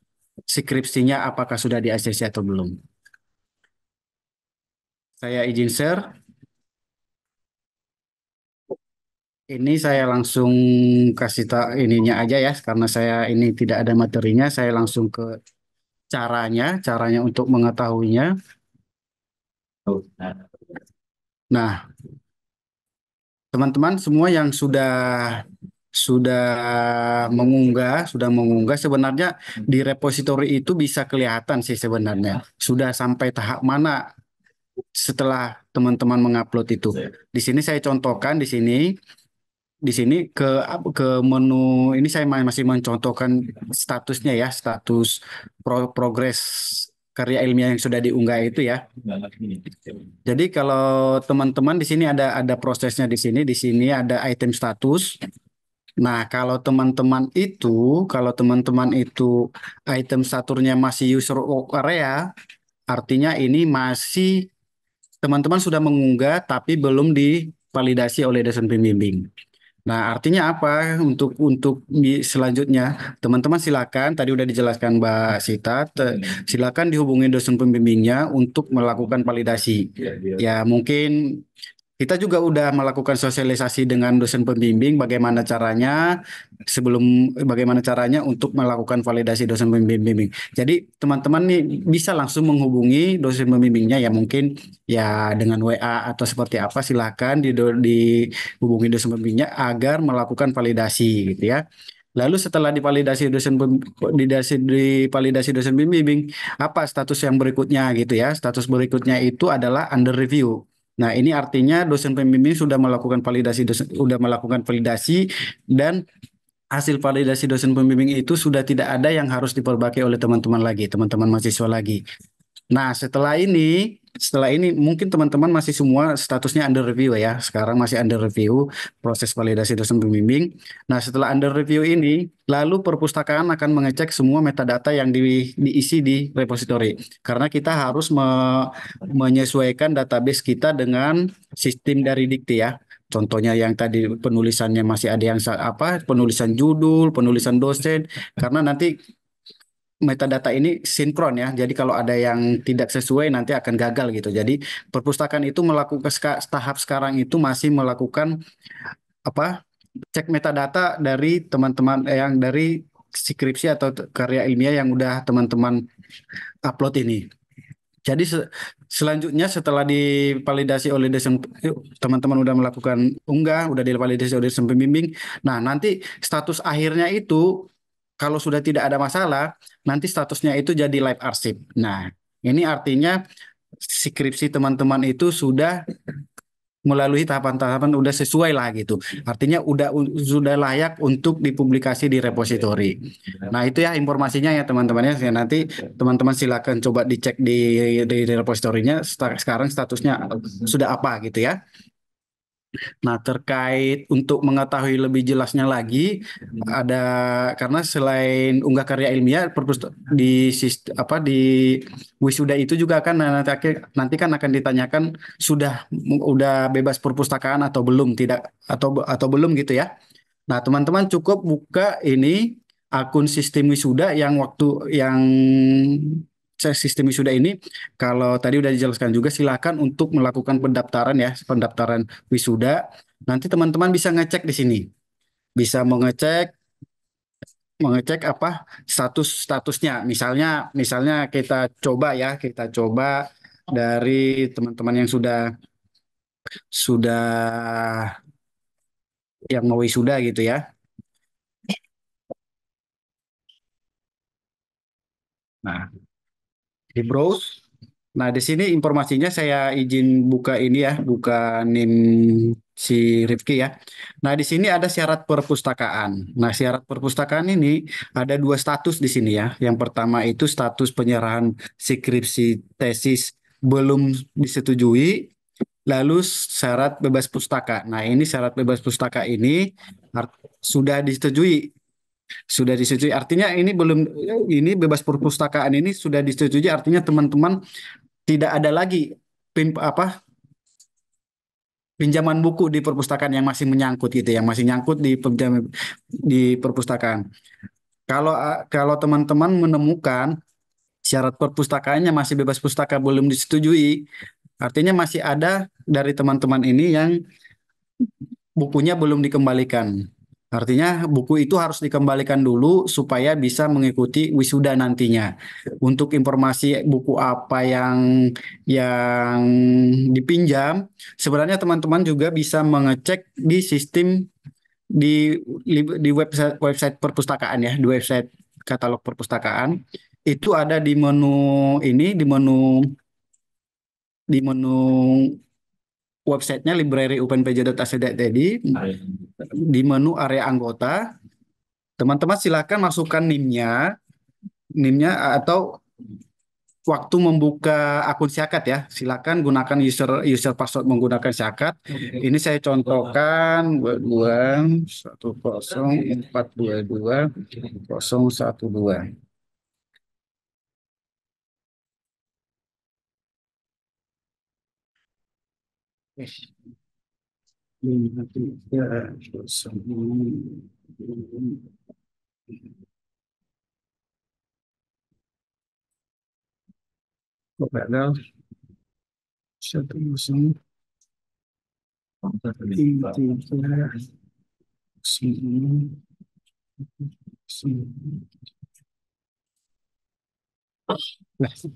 skripsinya apakah sudah di ACC atau belum saya izin share Ini saya langsung kasih tak ininya aja ya, karena saya ini tidak ada materinya, saya langsung ke caranya, caranya untuk mengetahuinya. Nah, teman-teman semua yang sudah sudah mengunggah, sudah mengunggah sebenarnya di repositori itu bisa kelihatan sih sebenarnya. Sudah sampai tahap mana setelah teman-teman mengupload itu. Di sini saya contohkan di sini di sini ke ke menu ini saya masih mencontohkan statusnya ya status pro, progres karya ilmiah yang sudah diunggah itu ya. Jadi kalau teman-teman di sini ada ada prosesnya di sini, di sini ada item status. Nah, kalau teman-teman itu, kalau teman-teman itu item saturnya masih user area, artinya ini masih teman-teman sudah mengunggah tapi belum divalidasi oleh dosen pembimbing. Nah, artinya apa untuk untuk di selanjutnya? Teman-teman silakan tadi sudah dijelaskan Mbak Sita, te, hmm. silakan dihubungi dosen pembimbingnya untuk melakukan validasi. Ya, ya. ya mungkin kita juga udah melakukan sosialisasi dengan dosen pembimbing bagaimana caranya sebelum bagaimana caranya untuk melakukan validasi dosen pembimbing. Jadi teman-teman nih bisa langsung menghubungi dosen pembimbingnya ya mungkin ya dengan WA atau seperti apa silahkan di dihubungi dosen pembimbingnya agar melakukan validasi gitu ya. Lalu setelah divalidasi dosen divalidasi dosen pembimbing, apa status yang berikutnya gitu ya? Status berikutnya itu adalah under review. Nah, ini artinya dosen pembimbing sudah melakukan validasi dosen, sudah melakukan validasi dan hasil validasi dosen pembimbing itu sudah tidak ada yang harus diperbaiki oleh teman-teman lagi, teman-teman mahasiswa lagi. Nah, setelah ini, setelah ini mungkin teman-teman masih semua statusnya under review ya. Sekarang masih under review proses validasi dosen pembimbing. Nah, setelah under review ini, lalu perpustakaan akan mengecek semua metadata yang di, diisi di repository. Karena kita harus me, menyesuaikan database kita dengan sistem dari Dikti ya. Contohnya yang tadi penulisannya masih ada yang apa penulisan judul, penulisan dosen karena nanti metadata ini sinkron ya. Jadi kalau ada yang tidak sesuai nanti akan gagal gitu. Jadi perpustakaan itu melakukan tahap sekarang itu masih melakukan apa? cek metadata dari teman-teman eh, yang dari skripsi atau karya ilmiah yang udah teman-teman upload ini. Jadi se selanjutnya setelah divalidasi oleh dosen teman-teman udah melakukan unggah, udah divalidasi oleh dosen pembimbing. Nah, nanti status akhirnya itu kalau sudah tidak ada masalah, nanti statusnya itu jadi live arsip. Nah, ini artinya skripsi teman-teman itu sudah melalui tahapan-tahapan udah sesuai lah gitu. Artinya udah sudah layak untuk dipublikasi di repository. Nah, itu ya informasinya ya teman-teman ya. Nanti teman-teman silakan coba dicek di di, di repositorinya sekarang statusnya sudah apa gitu ya. Nah, terkait untuk mengetahui lebih jelasnya lagi hmm. ada karena selain unggah karya ilmiah di apa di wisuda itu juga kan nah, nanti nanti kan akan ditanyakan sudah udah bebas perpustakaan atau belum tidak atau atau belum gitu ya. Nah, teman-teman cukup buka ini akun sistem wisuda yang waktu yang sistem wisuda ini kalau tadi udah dijelaskan juga silakan untuk melakukan pendaftaran ya, pendaftaran wisuda. Nanti teman-teman bisa ngecek di sini. Bisa mengecek mengecek apa status statusnya. Misalnya misalnya kita coba ya, kita coba dari teman-teman yang sudah sudah yang mau wisuda gitu ya. Nah, di browse. Nah, di sini informasinya saya izin buka ini ya, buka NIM si Rifki ya. Nah, di sini ada syarat perpustakaan. Nah, syarat perpustakaan ini ada dua status di sini ya. Yang pertama itu status penyerahan skripsi tesis belum disetujui, lalu syarat bebas pustaka. Nah, ini syarat bebas pustaka ini sudah disetujui sudah disetujui. Artinya ini belum ini bebas perpustakaan ini sudah disetujui. Artinya teman-teman tidak ada lagi pin apa pinjaman buku di perpustakaan yang masih menyangkut gitu, yang masih nyangkut di pinjam, di perpustakaan. Kalau eh, kalau teman-teman menemukan syarat perpustakaannya masih bebas pustaka belum disetujui, artinya masih ada dari teman-teman ini yang bukunya belum dikembalikan. Artinya buku itu harus dikembalikan dulu supaya bisa mengikuti wisuda nantinya. Untuk informasi buku apa yang yang dipinjam, sebenarnya teman-teman juga bisa mengecek di sistem di di website website perpustakaan ya, di website katalog perpustakaan. Itu ada di menu ini di menu di menu websitenya library.unpj.ac.id di menu area anggota. Teman-teman silakan masukkan nimnya, nimnya atau waktu membuka akun siakat ya, silakan gunakan user user password menggunakan siakat. Okay. Ini saya contohkan dua satu kosong empat dua dua kosong satu dua. ماشي وبعدها شد المسلم لحظة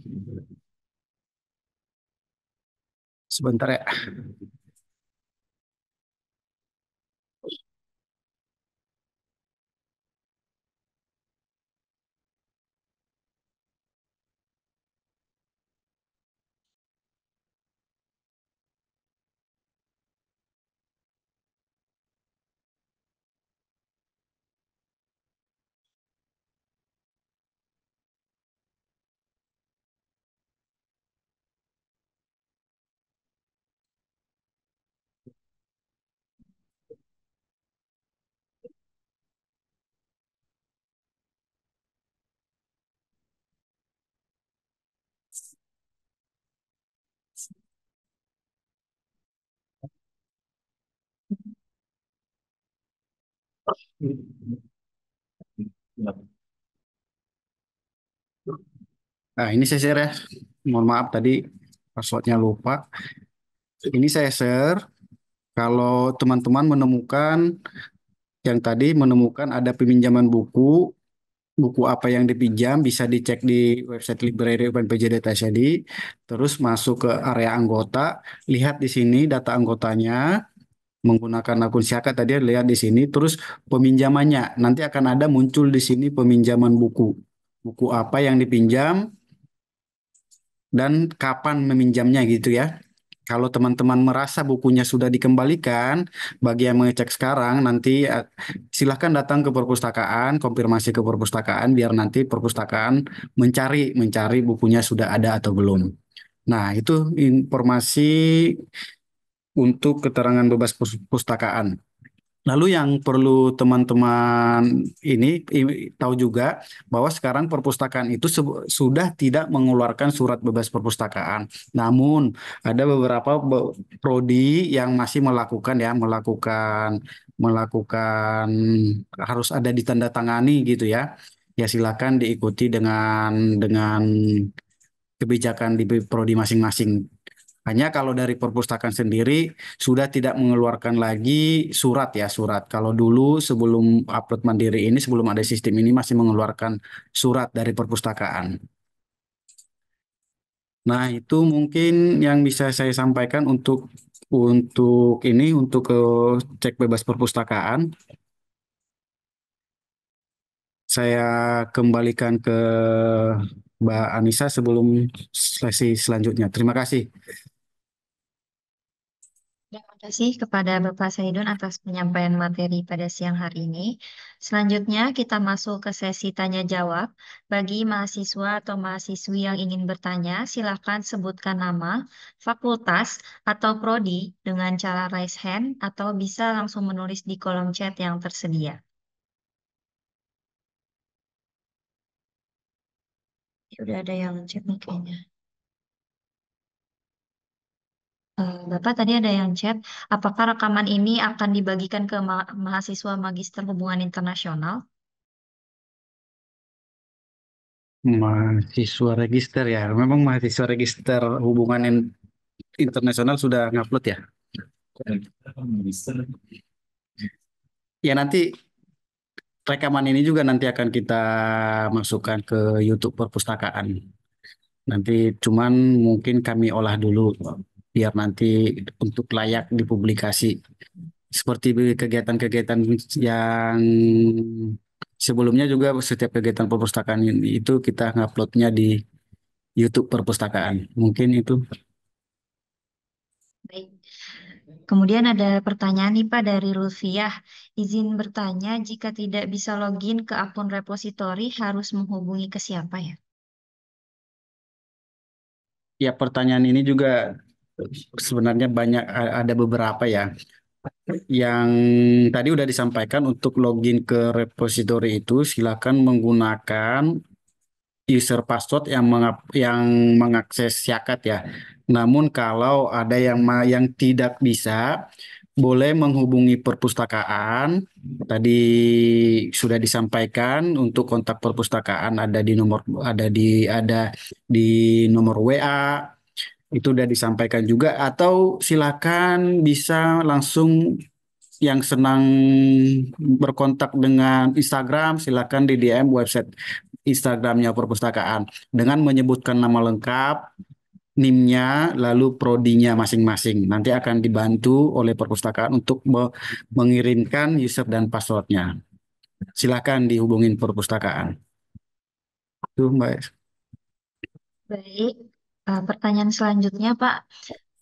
Sebentar ya. Nah, ini saya share ya. Mohon maaf tadi passwordnya lupa. Ini saya share. Kalau teman-teman menemukan yang tadi menemukan ada peminjaman buku, buku apa yang dipinjam bisa dicek di website Library UPNPJ Data Shady. Terus masuk ke area anggota, lihat di sini data anggotanya menggunakan akun siaka tadi lihat di sini terus peminjamannya nanti akan ada muncul di sini peminjaman buku buku apa yang dipinjam dan kapan meminjamnya gitu ya kalau teman-teman merasa bukunya sudah dikembalikan bagi yang mengecek sekarang nanti eh, silahkan datang ke perpustakaan konfirmasi ke perpustakaan biar nanti perpustakaan mencari mencari bukunya sudah ada atau belum nah itu informasi untuk keterangan bebas pustakaan. Lalu yang perlu teman-teman ini tahu juga bahwa sekarang perpustakaan itu sudah tidak mengeluarkan surat bebas perpustakaan. Namun ada beberapa prodi yang masih melakukan ya melakukan melakukan harus ada ditandatangani gitu ya. Ya silakan diikuti dengan dengan kebijakan di prodi masing-masing. Hanya kalau dari perpustakaan sendiri sudah tidak mengeluarkan lagi surat ya surat. Kalau dulu sebelum upload mandiri ini, sebelum ada sistem ini masih mengeluarkan surat dari perpustakaan. Nah itu mungkin yang bisa saya sampaikan untuk untuk ini untuk ke cek bebas perpustakaan. Saya kembalikan ke Mbak Anissa sebelum sesi selanjutnya. Terima kasih kasih kepada Bapak Saidun atas penyampaian materi pada siang hari ini. Selanjutnya kita masuk ke sesi tanya jawab. Bagi mahasiswa atau mahasiswi yang ingin bertanya, silakan sebutkan nama, fakultas, atau prodi dengan cara raise hand atau bisa langsung menulis di kolom chat yang tersedia. Sudah ada yang chat mungkinnya. Eh, Bapak tadi ada yang chat, apakah rekaman ini akan dibagikan ke ma- mahasiswa Magister Hubungan Internasional? Mahasiswa register ya. Memang mahasiswa register hubungan in- internasional sudah ngupload ya. Ya nanti rekaman ini juga nanti akan kita masukkan ke YouTube perpustakaan. Nanti cuman mungkin kami olah dulu biar nanti untuk layak dipublikasi. Seperti kegiatan-kegiatan yang sebelumnya juga setiap kegiatan perpustakaan itu kita nguploadnya di YouTube perpustakaan. Mungkin itu. Baik. Kemudian ada pertanyaan nih Pak dari Lufiah. Izin bertanya, jika tidak bisa login ke akun repositori harus menghubungi ke siapa ya? Ya, pertanyaan ini juga sebenarnya banyak ada beberapa ya yang tadi udah disampaikan untuk login ke repository itu silakan menggunakan user password yang mengap, yang mengakses siakat ya. Namun kalau ada yang yang tidak bisa boleh menghubungi perpustakaan. Tadi sudah disampaikan untuk kontak perpustakaan ada di nomor ada di ada di nomor WA itu udah disampaikan juga atau silakan bisa langsung yang senang berkontak dengan Instagram silakan di DM website Instagramnya perpustakaan dengan menyebutkan nama lengkap NIMnya lalu prodinya masing-masing nanti akan dibantu oleh perpustakaan untuk mengirimkan user dan passwordnya silakan dihubungin perpustakaan itu mbak baik Uh, pertanyaan selanjutnya, Pak,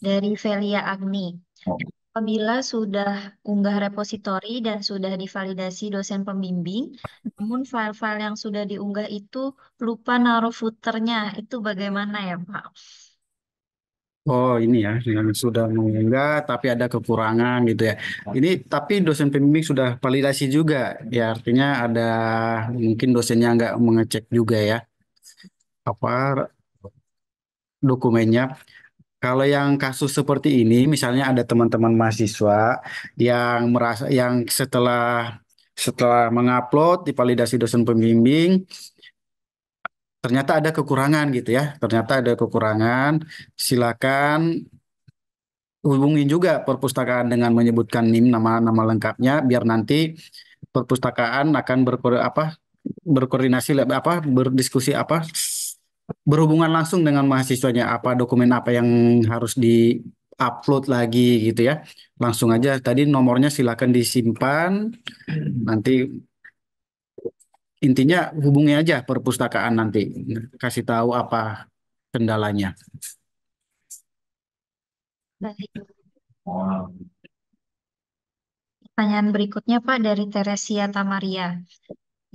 dari Velia Agni. Oh. Apabila sudah unggah repositori dan sudah divalidasi dosen pembimbing, namun file-file yang sudah diunggah itu lupa naruh footernya, itu bagaimana ya, Pak? Oh ini ya dengan sudah mengunggah tapi ada kekurangan gitu ya. Ini tapi dosen pembimbing sudah validasi juga ya artinya ada mungkin dosennya nggak mengecek juga ya apa dokumennya. Kalau yang kasus seperti ini, misalnya ada teman-teman mahasiswa yang merasa yang setelah setelah mengupload divalidasi dosen pembimbing, ternyata ada kekurangan gitu ya. Ternyata ada kekurangan, silakan hubungi juga perpustakaan dengan menyebutkan NIM nama-nama lengkapnya biar nanti perpustakaan akan berkor apa berkoordinasi apa berdiskusi apa berhubungan langsung dengan mahasiswanya apa dokumen apa yang harus di upload lagi gitu ya langsung aja tadi nomornya silakan disimpan nanti intinya hubungi aja perpustakaan nanti kasih tahu apa kendalanya Baik. Pertanyaan berikutnya Pak dari Teresia Tamaria.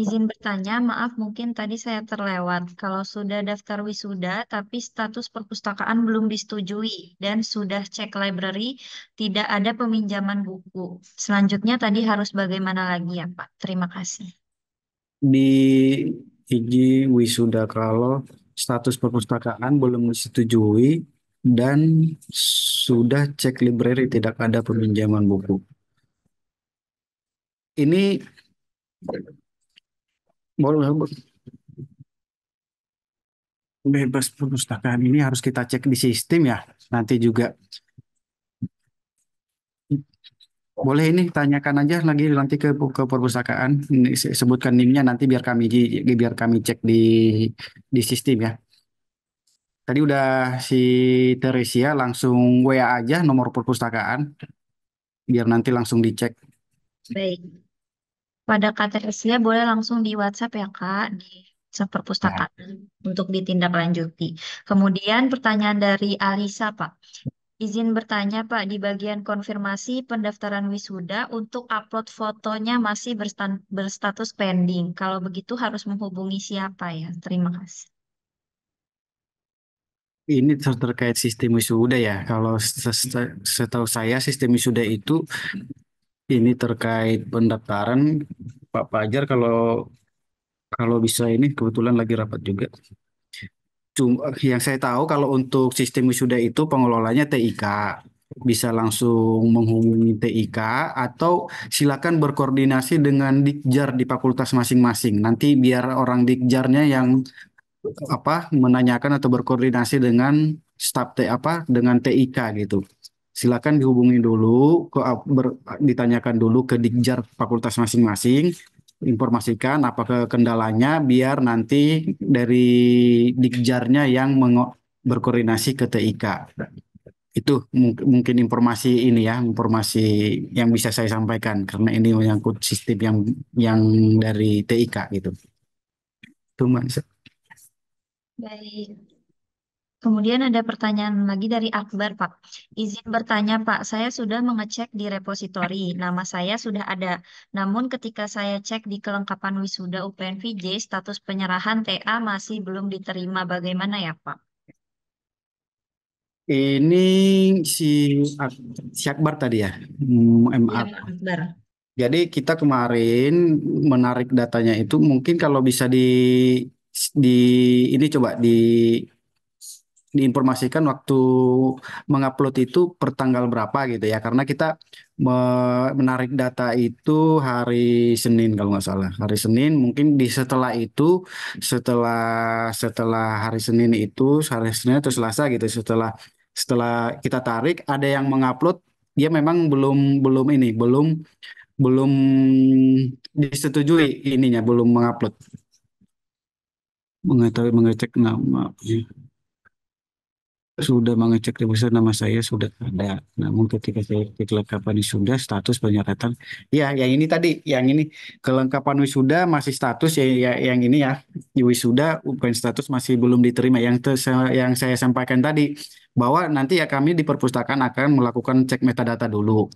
Izin bertanya, maaf mungkin tadi saya terlewat. Kalau sudah daftar wisuda tapi status perpustakaan belum disetujui dan sudah cek library, tidak ada peminjaman buku. Selanjutnya tadi harus bagaimana lagi ya Pak? Terima kasih. Di izin wisuda kalau status perpustakaan belum disetujui dan sudah cek library tidak ada peminjaman buku. Ini boleh, boleh. Bebas perpustakaan ini harus kita cek di sistem ya. Nanti juga boleh ini tanyakan aja lagi nanti ke ke perpustakaan Ini sebutkan nimnya nanti biar kami biar kami cek di di sistem ya. Tadi udah si Teresia langsung WA aja nomor perpustakaan biar nanti langsung dicek. Baik pada KTS-nya boleh langsung di WhatsApp ya Kak, di WhatsApp Ya. untuk ditindaklanjuti. Kemudian pertanyaan dari Alisa Pak. Izin bertanya Pak, di bagian konfirmasi pendaftaran wisuda untuk upload fotonya masih berstatus pending. Kalau begitu harus menghubungi siapa ya? Terima kasih. Ini ter- terkait sistem wisuda ya. Kalau setahu saya sistem wisuda itu ini terkait pendaftaran Pak Fajar kalau kalau bisa ini kebetulan lagi rapat juga. Cuma yang saya tahu kalau untuk sistem wisuda itu pengelolanya TIK bisa langsung menghubungi TIK atau silakan berkoordinasi dengan dikjar di fakultas masing-masing. Nanti biar orang dikjarnya yang apa menanyakan atau berkoordinasi dengan staf T apa dengan TIK gitu silakan dihubungi dulu, ke, ber, ditanyakan dulu ke dikjar fakultas masing-masing, informasikan apa kendalanya biar nanti dari dikjarnya yang berkoordinasi ke TIK. Itu mungkin informasi ini ya, informasi yang bisa saya sampaikan karena ini menyangkut sistem yang yang dari TIK gitu. Itu Mas. Baik. Kemudian ada pertanyaan lagi dari Akbar, Pak. Izin bertanya, Pak, saya sudah mengecek di repositori. Nama saya sudah ada. Namun ketika saya cek di kelengkapan wisuda UPN status penyerahan TA masih belum diterima. Bagaimana ya, Pak? Ini si, si Akbar tadi ya? Mr. Hmm, ya, Akbar. Jadi kita kemarin menarik datanya itu mungkin kalau bisa di di ini coba di diinformasikan waktu mengupload itu per tanggal berapa gitu ya karena kita menarik data itu hari Senin kalau nggak salah hari Senin mungkin di setelah itu setelah setelah hari Senin itu hari Senin atau Selasa gitu setelah setelah kita tarik ada yang mengupload dia memang belum belum ini belum belum disetujui ininya belum mengupload mengetahui mengecek nama ya sudah mengecek di pusat nama saya sudah ada. Namun ketika saya ke kelengkapan wisuda status penyekatan, ya yang ini tadi, yang ini kelengkapan wisuda masih status ya, ya yang ini ya wisuda bukan status masih belum diterima. Yang yang saya sampaikan tadi bahwa nanti ya kami di perpustakaan akan melakukan cek metadata dulu.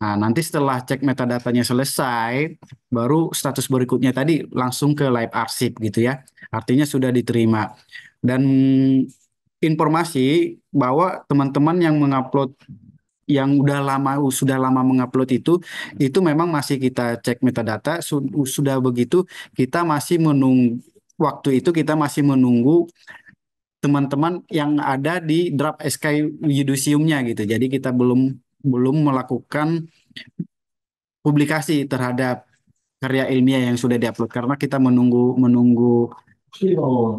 Nah, nanti setelah cek metadatanya selesai, baru status berikutnya tadi langsung ke live arsip gitu ya. Artinya sudah diterima. Dan informasi bahwa teman-teman yang mengupload yang udah lama sudah lama mengupload itu itu memang masih kita cek metadata sudah begitu kita masih menunggu waktu itu kita masih menunggu teman-teman yang ada di draft SK Yudisiumnya gitu. Jadi kita belum belum melakukan publikasi terhadap karya ilmiah yang sudah diupload karena kita menunggu menunggu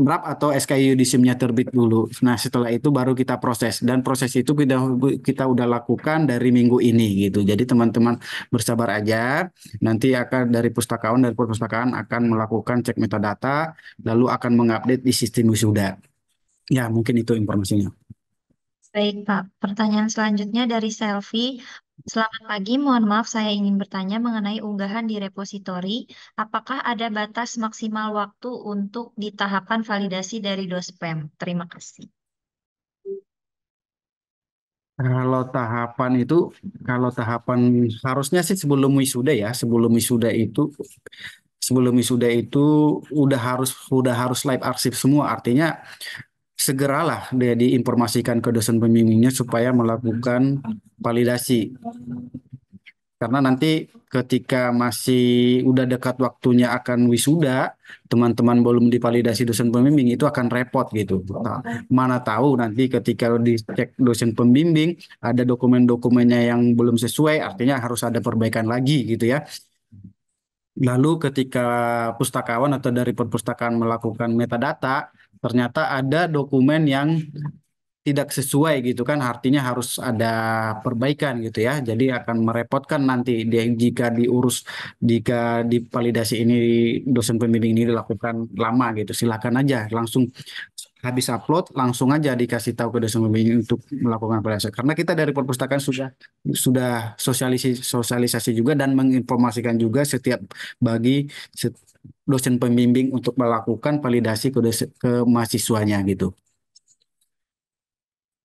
draft atau SKU Yudisiumnya terbit dulu. Nah setelah itu baru kita proses dan proses itu kita kita udah lakukan dari minggu ini gitu. Jadi teman-teman bersabar aja. Nanti akan dari pustakawan dari perpustakaan akan melakukan cek metadata lalu akan mengupdate di sistem wisuda. Ya mungkin itu informasinya. Baik Pak, pertanyaan selanjutnya dari Selfie. Selamat pagi, mohon maaf saya ingin bertanya mengenai unggahan di repositori. Apakah ada batas maksimal waktu untuk di tahapan validasi dari DOSPEM? Terima kasih. Kalau tahapan itu, kalau tahapan harusnya sih sebelum wisuda ya, sebelum wisuda itu sebelum wisuda itu udah harus udah harus live arsip semua artinya segeralah dia diinformasikan ke dosen pembimbingnya supaya melakukan validasi. Karena nanti ketika masih udah dekat waktunya akan wisuda, teman-teman belum divalidasi dosen pembimbing itu akan repot gitu. Nah, mana tahu nanti ketika dicek dosen pembimbing ada dokumen-dokumennya yang belum sesuai, artinya harus ada perbaikan lagi gitu ya. Lalu ketika pustakawan atau dari perpustakaan melakukan metadata, ternyata ada dokumen yang tidak sesuai gitu kan artinya harus ada perbaikan gitu ya jadi akan merepotkan nanti dia, jika diurus jika divalidasi ini dosen pembimbing ini dilakukan lama gitu Silakan aja langsung habis upload langsung aja dikasih tahu ke dosen pembimbing untuk melakukan validasi karena kita dari perpustakaan sudah sudah sosialisasi sosialisasi juga dan menginformasikan juga setiap bagi dosen pembimbing untuk melakukan validasi ke, dosen, ke mahasiswanya gitu.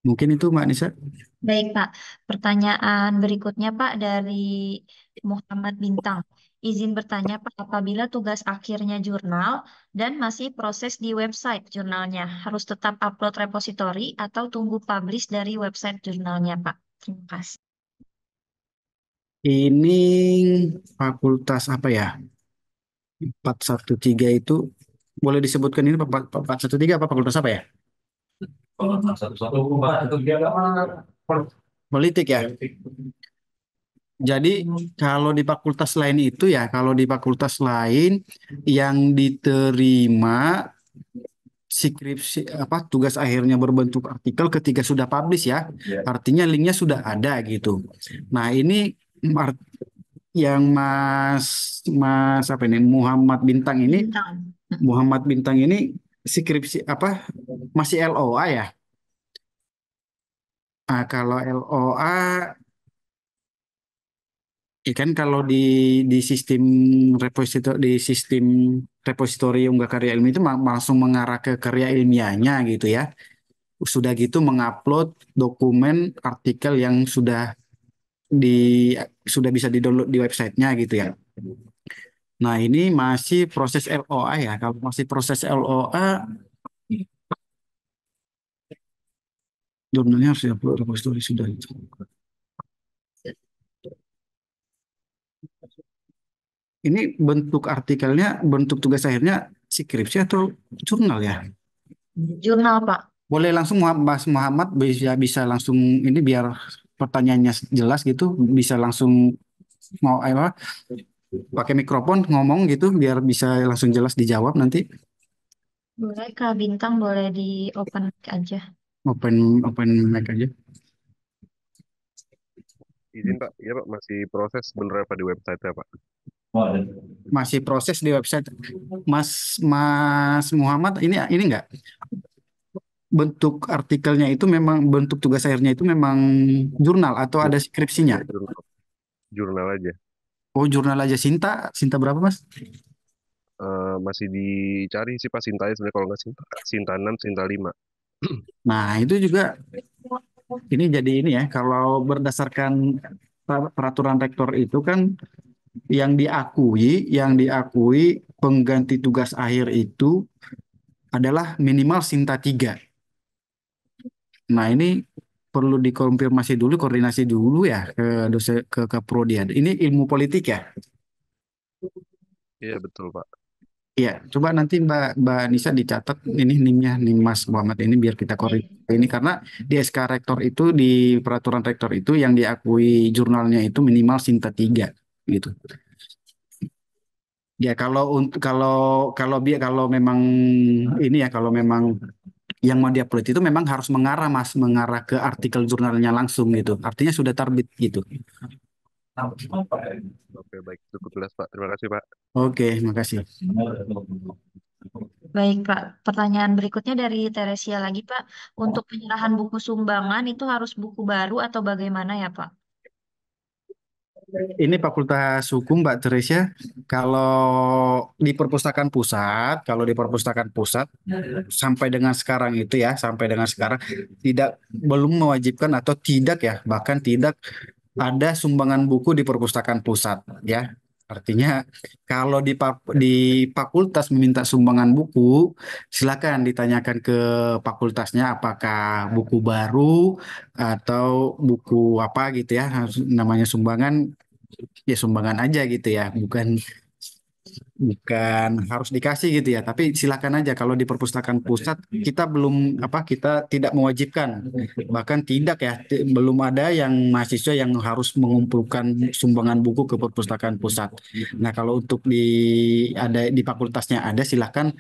Mungkin itu Mbak Nisa. Baik Pak, pertanyaan berikutnya Pak dari Muhammad Bintang. Izin bertanya Pak, apabila tugas akhirnya jurnal dan masih proses di website jurnalnya, harus tetap upload repository atau tunggu publish dari website jurnalnya Pak? Terima kasih. Ini fakultas apa ya? Empat satu tiga itu boleh disebutkan ini empat satu tiga apa fakultas apa ya? Politik ya. Jadi kalau di fakultas lain itu ya, kalau di fakultas lain yang diterima skripsi apa tugas akhirnya berbentuk artikel ketika sudah publish ya. Iya. Artinya linknya sudah ada gitu. Nah, ini yang Mas Mas apa ini Muhammad Bintang ini Bintang. Hmm. Muhammad Bintang ini skripsi apa masih LOA ya? Ah kalau LOA ya kan kalau di di sistem repository di sistem repositorium enggak karya ilmiah itu langsung mengarah ke karya ilmiahnya gitu ya. Sudah gitu mengupload dokumen artikel yang sudah di sudah bisa di-download di websitenya gitu ya. Nah, ini masih proses LOA ya. Kalau masih proses LOA jurnalnya harus diupload repository sudah itu. Ini bentuk artikelnya, bentuk tugas akhirnya skripsi atau jurnal ya? Jurnal, Pak. Boleh langsung Mas Muhammad bisa bisa langsung ini biar pertanyaannya jelas gitu bisa langsung mau eh, apa pakai mikrofon ngomong gitu biar bisa langsung jelas dijawab nanti. Boleh Kak Bintang boleh di open mic aja. Open open mic aja. Izin Pak, ya Pak masih proses bener apa di website ya Pak. Masih proses di website Mas Mas Muhammad ini ini enggak bentuk artikelnya itu memang bentuk tugas akhirnya itu memang jurnal atau ada skripsinya? Jurnal, aja. Oh, jurnal aja Sinta. Sinta berapa, Mas? Uh, masih dicari sih Pak Sinta sebenarnya kalau nggak Sinta, Sinta enam Sinta lima (clears throat) Nah, itu juga ini jadi ini ya, kalau berdasarkan peraturan rektor itu kan yang diakui, yang diakui pengganti tugas akhir itu adalah minimal Sinta tiga Nah, ini perlu dikonfirmasi dulu, koordinasi dulu ya ke dosen ke, ke Ini ilmu politik ya? Iya betul Pak. Iya, coba nanti Mbak Mbak Nisa dicatat ini nimnya nim Mas Muhammad ini biar kita koordinasi ini karena di SK rektor itu di peraturan rektor itu yang diakui jurnalnya itu minimal Sinta 3 gitu. Ya kalau kalau kalau biar kalau memang ini ya kalau memang yang mau dia upload itu memang harus mengarah mas mengarah ke artikel jurnalnya langsung gitu artinya sudah terbit gitu Oke baik cukup jelas Pak terima kasih Pak Oke terima kasih. Baik Pak pertanyaan berikutnya dari Teresia lagi Pak untuk penyerahan buku sumbangan itu harus buku baru atau bagaimana ya Pak ini Fakultas Hukum Mbak Teresa. Kalau di perpustakaan pusat, kalau di perpustakaan pusat sampai dengan sekarang itu ya, sampai dengan sekarang tidak belum mewajibkan atau tidak ya, bahkan tidak ada sumbangan buku di perpustakaan pusat ya. Artinya kalau di di fakultas meminta sumbangan buku, silakan ditanyakan ke fakultasnya apakah buku baru atau buku apa gitu ya. namanya sumbangan ya sumbangan aja gitu ya, bukan bukan harus dikasih gitu ya tapi silakan aja kalau di perpustakaan pusat kita belum apa kita tidak mewajibkan bahkan tidak ya belum ada yang mahasiswa yang harus mengumpulkan sumbangan buku ke perpustakaan pusat nah kalau untuk di ada di fakultasnya ada silakan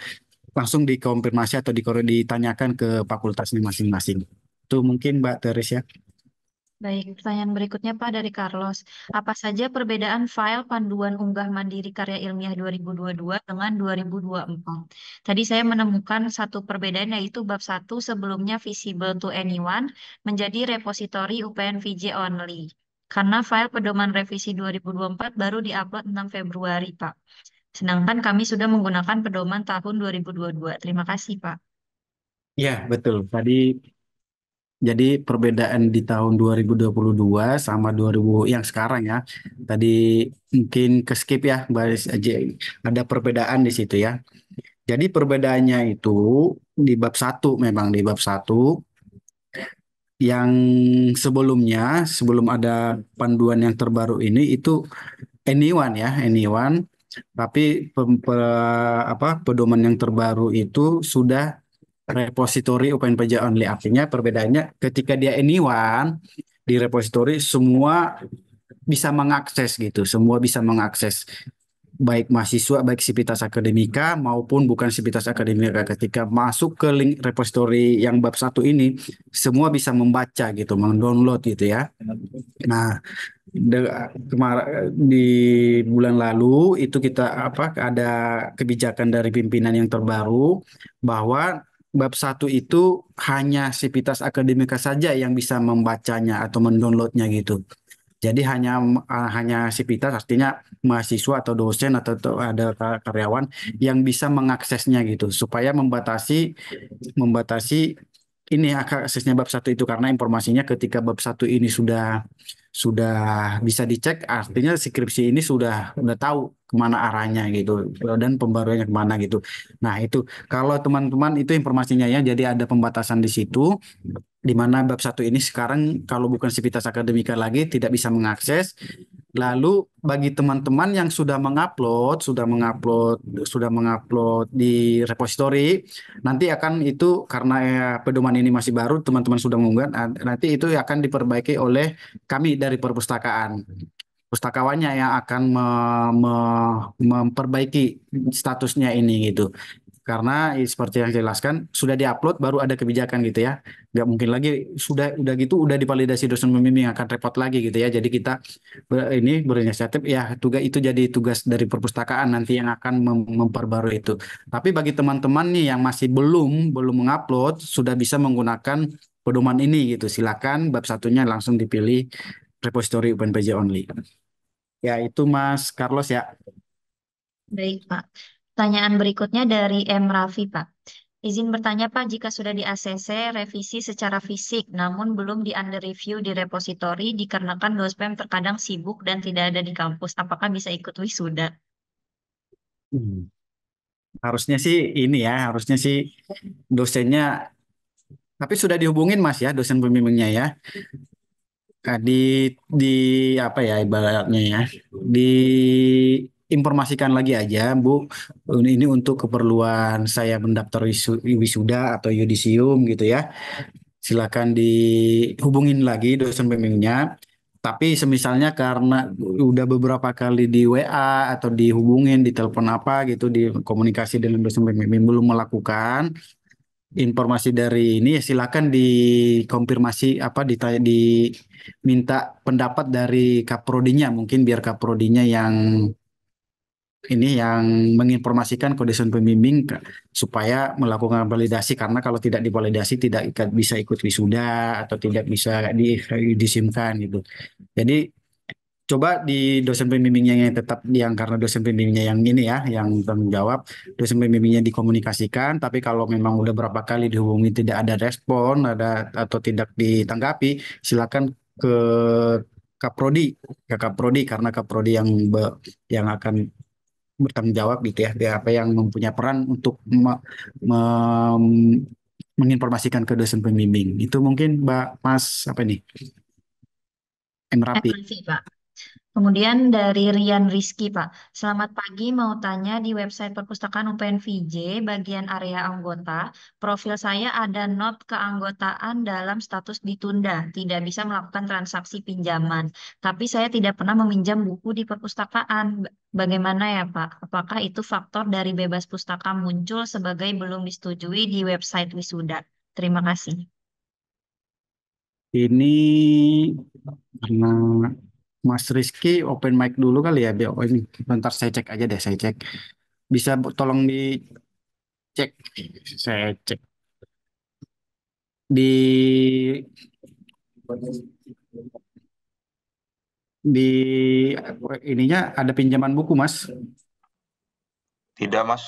langsung dikonfirmasi atau ditanyakan ke fakultasnya masing-masing itu mungkin Mbak Teres ya Baik, pertanyaan berikutnya Pak dari Carlos. Apa saja perbedaan file panduan unggah mandiri karya ilmiah 2022 dengan 2024? Tadi saya menemukan satu perbedaan yaitu bab 1 sebelumnya visible to anyone menjadi repository UPN VJ only. Karena file pedoman revisi 2024 baru diupload 6 Februari, Pak. Sedangkan kami sudah menggunakan pedoman tahun 2022. Terima kasih, Pak. Ya, betul. Tadi jadi perbedaan di tahun 2022 sama 2000 yang sekarang ya. Tadi mungkin ke skip ya, baris aja. Ada perbedaan di situ ya. Jadi perbedaannya itu di bab 1 memang di bab 1 yang sebelumnya sebelum ada panduan yang terbaru ini itu anyone ya, anyone tapi pem, pe, apa pedoman yang terbaru itu sudah repository open PJ only. Artinya perbedaannya ketika dia anyone di repository semua bisa mengakses gitu, semua bisa mengakses baik mahasiswa, baik sivitas akademika maupun bukan sivitas akademika ketika masuk ke link repository yang bab satu ini semua bisa membaca gitu, mendownload gitu ya. Nah, kemarin di bulan lalu itu kita apa ada kebijakan dari pimpinan yang terbaru bahwa bab satu itu hanya sipitas akademika saja yang bisa membacanya atau mendownloadnya gitu. Jadi hanya uh, hanya sipitas, artinya mahasiswa atau dosen atau, atau ada karyawan yang bisa mengaksesnya gitu supaya membatasi membatasi ini aksesnya bab satu itu karena informasinya ketika bab satu ini sudah sudah bisa dicek artinya skripsi ini sudah udah tahu kemana arahnya gitu dan pembaruannya kemana gitu nah itu kalau teman-teman itu informasinya ya jadi ada pembatasan di situ di mana bab satu ini sekarang kalau bukan sivitas akademika lagi tidak bisa mengakses Lalu bagi teman-teman yang sudah mengupload, sudah mengupload, sudah mengupload di repository, nanti akan itu karena ya, pedoman ini masih baru, teman-teman sudah mengunggah, nanti itu akan diperbaiki oleh kami dari perpustakaan. Pustakawannya yang akan me me memperbaiki statusnya ini gitu karena seperti yang jelaskan sudah diupload baru ada kebijakan gitu ya nggak mungkin lagi sudah udah gitu udah dipalidasi dosen pembimbing akan repot lagi gitu ya jadi kita ini berinisiatif ya tugas itu jadi tugas dari perpustakaan nanti yang akan mem memperbarui itu tapi bagi teman-teman nih yang masih belum belum mengupload sudah bisa menggunakan pedoman ini gitu silakan bab satunya langsung dipilih repository OpenPJ only ya itu Mas Carlos ya baik Pak Pertanyaan berikutnya dari M. Raffi, Pak. Izin bertanya, Pak, jika sudah di ACC, revisi secara fisik, namun belum di under review di repository dikarenakan dosen terkadang sibuk dan tidak ada di kampus, apakah bisa ikut wisuda? Hmm. Harusnya sih ini ya, harusnya sih dosennya, tapi sudah dihubungin Mas ya, dosen pembimbingnya ya. Di, di apa ya ibaratnya ya, di informasikan lagi aja Bu ini untuk keperluan saya mendaftar wisuda atau yudisium gitu ya silakan dihubungin lagi dosen pembimbingnya tapi semisalnya karena udah beberapa kali di WA atau dihubungin di telepon apa gitu di komunikasi dengan dosen pembimbing belum melakukan informasi dari ini ya silakan dikonfirmasi apa ditanya diminta pendapat dari kaprodinya mungkin biar kaprodinya yang ini yang menginformasikan kodesan pembimbing supaya melakukan validasi karena kalau tidak divalidasi tidak bisa ikut wisuda atau tidak bisa di, disimkan gitu. Jadi coba di dosen pembimbingnya yang tetap yang karena dosen pembimbingnya yang ini ya yang tanggung jawab dosen pembimbingnya dikomunikasikan tapi kalau memang udah berapa kali dihubungi tidak ada respon ada atau tidak ditanggapi silakan ke Kaprodi, ke Kaprodi karena Kaprodi yang yang akan bertanggung jawab gitu ya apa yang mempunyai peran untuk me, me, menginformasikan ke dosen pembimbing itu mungkin Mbak Mas apa nih Emrapi Pak Kemudian dari Rian Rizky, Pak. Selamat pagi, mau tanya di website perpustakaan UPN VJ, bagian area anggota, profil saya ada not keanggotaan dalam status ditunda, tidak bisa melakukan transaksi pinjaman. Tapi saya tidak pernah meminjam buku di perpustakaan. Bagaimana ya, Pak? Apakah itu faktor dari bebas pustaka muncul sebagai belum disetujui di website wisuda? Terima kasih. Ini karena Mas Rizky open mic dulu kali ya. biar ini bentar saya cek aja deh, saya cek. Bisa tolong dicek. Saya cek. Di di ininya ada pinjaman buku, Mas? Tidak, Mas.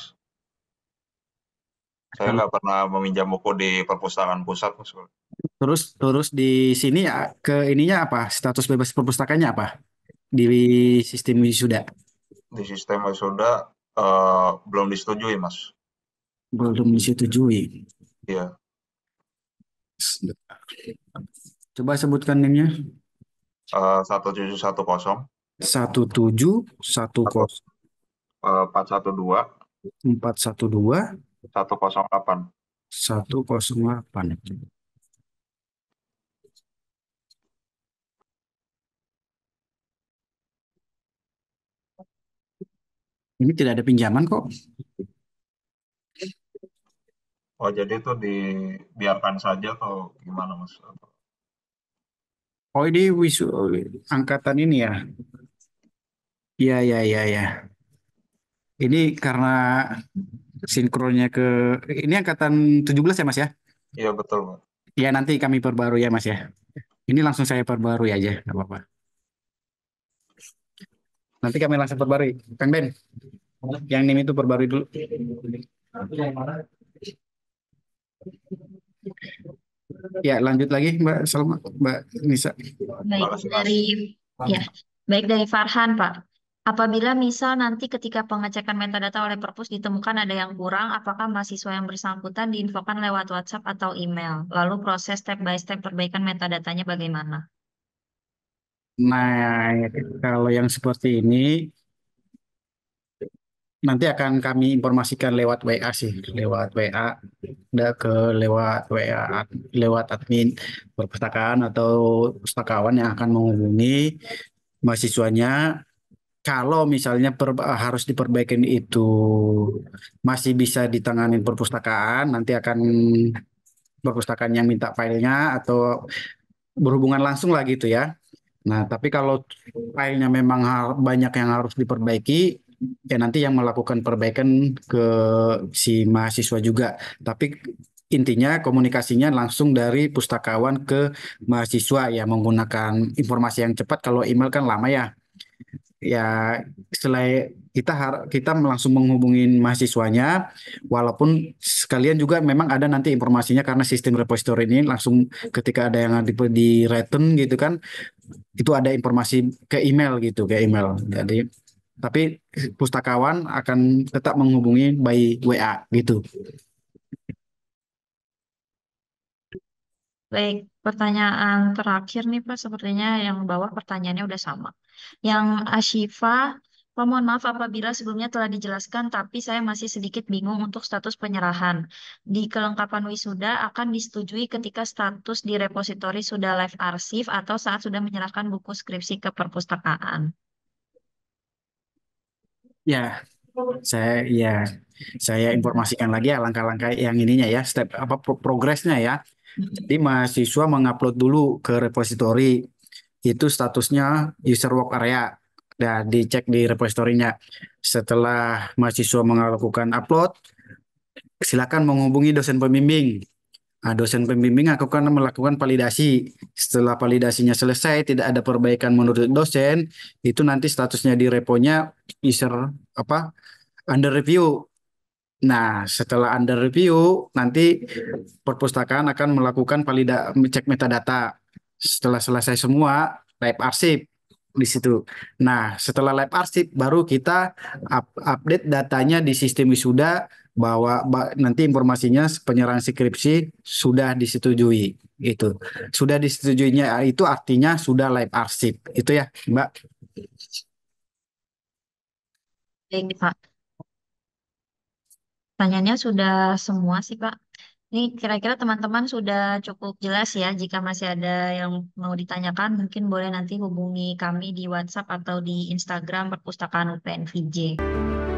Saya nggak pernah meminjam buku di perpustakaan pusat, Mas. Terus terus di sini ya ke ininya apa? Status bebas perpustakanya apa? Di sistem wisuda. Di sistem wisuda uh, belum disetujui, Mas. Belum disetujui. Iya. Coba sebutkan namanya. Eh, satu tujuh satu kosong. Satu tujuh satu eh, Empat satu dua. Empat satu dua. Satu kosong delapan. Satu kosong delapan. Ini tidak ada pinjaman kok. Oh, jadi itu dibiarkan saja atau gimana, Mas? Oh, ini wisu angkatan ini ya. Iya, iya, iya, iya. Ini karena sinkronnya ke ini angkatan 17 ya, Mas ya? Iya, betul, Mas. Ya, nanti kami perbarui ya, Mas ya. Ini langsung saya perbarui aja, nggak apa-apa. Nanti kami langsung perbarui. Kang Ben, yang ini itu perbarui dulu. Ya, lanjut lagi Mbak Salma, Mbak Nisa. Baik, dari ya, baik dari Farhan, Pak. Apabila misal nanti ketika pengecekan metadata oleh Perpus ditemukan ada yang kurang, apakah mahasiswa yang bersangkutan diinfokan lewat WhatsApp atau email? Lalu proses step by step perbaikan metadatanya bagaimana? Nah, kalau yang seperti ini nanti akan kami informasikan lewat WA sih, lewat WA, tidak ke lewat WA, lewat admin perpustakaan atau pustakawan yang akan menghubungi mahasiswanya. Kalau misalnya per, harus diperbaiki itu masih bisa ditangani perpustakaan, nanti akan perpustakaan yang minta filenya atau berhubungan langsung lah gitu ya. Nah, tapi kalau filenya memang hal, banyak yang harus diperbaiki, ya nanti yang melakukan perbaikan ke si mahasiswa juga. Tapi intinya komunikasinya langsung dari pustakawan ke mahasiswa ya menggunakan informasi yang cepat. Kalau email kan lama ya ya selain kita har kita langsung menghubungi mahasiswanya walaupun sekalian juga memang ada nanti informasinya karena sistem repository ini langsung ketika ada yang di, di return gitu kan itu ada informasi ke email gitu ke email jadi tapi pustakawan akan tetap menghubungi by WA gitu. Baik, pertanyaan terakhir nih Pak, sepertinya yang bawah pertanyaannya udah sama. Yang Ashifa, mohon maaf apabila sebelumnya telah dijelaskan, tapi saya masih sedikit bingung untuk status penyerahan. Di kelengkapan wisuda akan disetujui ketika status di repositori sudah live arsip atau saat sudah menyerahkan buku skripsi ke perpustakaan. Ya, saya ya saya informasikan lagi ya langkah-langkah yang ininya ya, step apa progresnya ya. Hmm. Jadi mahasiswa mengupload dulu ke repositori itu statusnya user work area dan nah, dicek di repositorinya. Setelah mahasiswa melakukan upload, silakan menghubungi dosen pembimbing. Nah, dosen pembimbing akan melakukan validasi. Setelah validasinya selesai, tidak ada perbaikan menurut dosen, itu nanti statusnya di reponya user apa under review. Nah, setelah under review, nanti perpustakaan akan melakukan valida cek metadata. Setelah selesai semua, live arsip di situ. Nah, setelah live arsip baru kita up update datanya di sistem wisuda bahwa nanti informasinya penyerahan skripsi sudah disetujui itu. Sudah disetujuinya itu artinya sudah live arsip. Itu ya, Mbak. Baik, Pak. Pertanyaannya sudah semua sih, Pak. Ini kira-kira teman-teman sudah cukup jelas ya. Jika masih ada yang mau ditanyakan, mungkin boleh nanti hubungi kami di WhatsApp atau di Instagram Perpustakaan UPN VJ.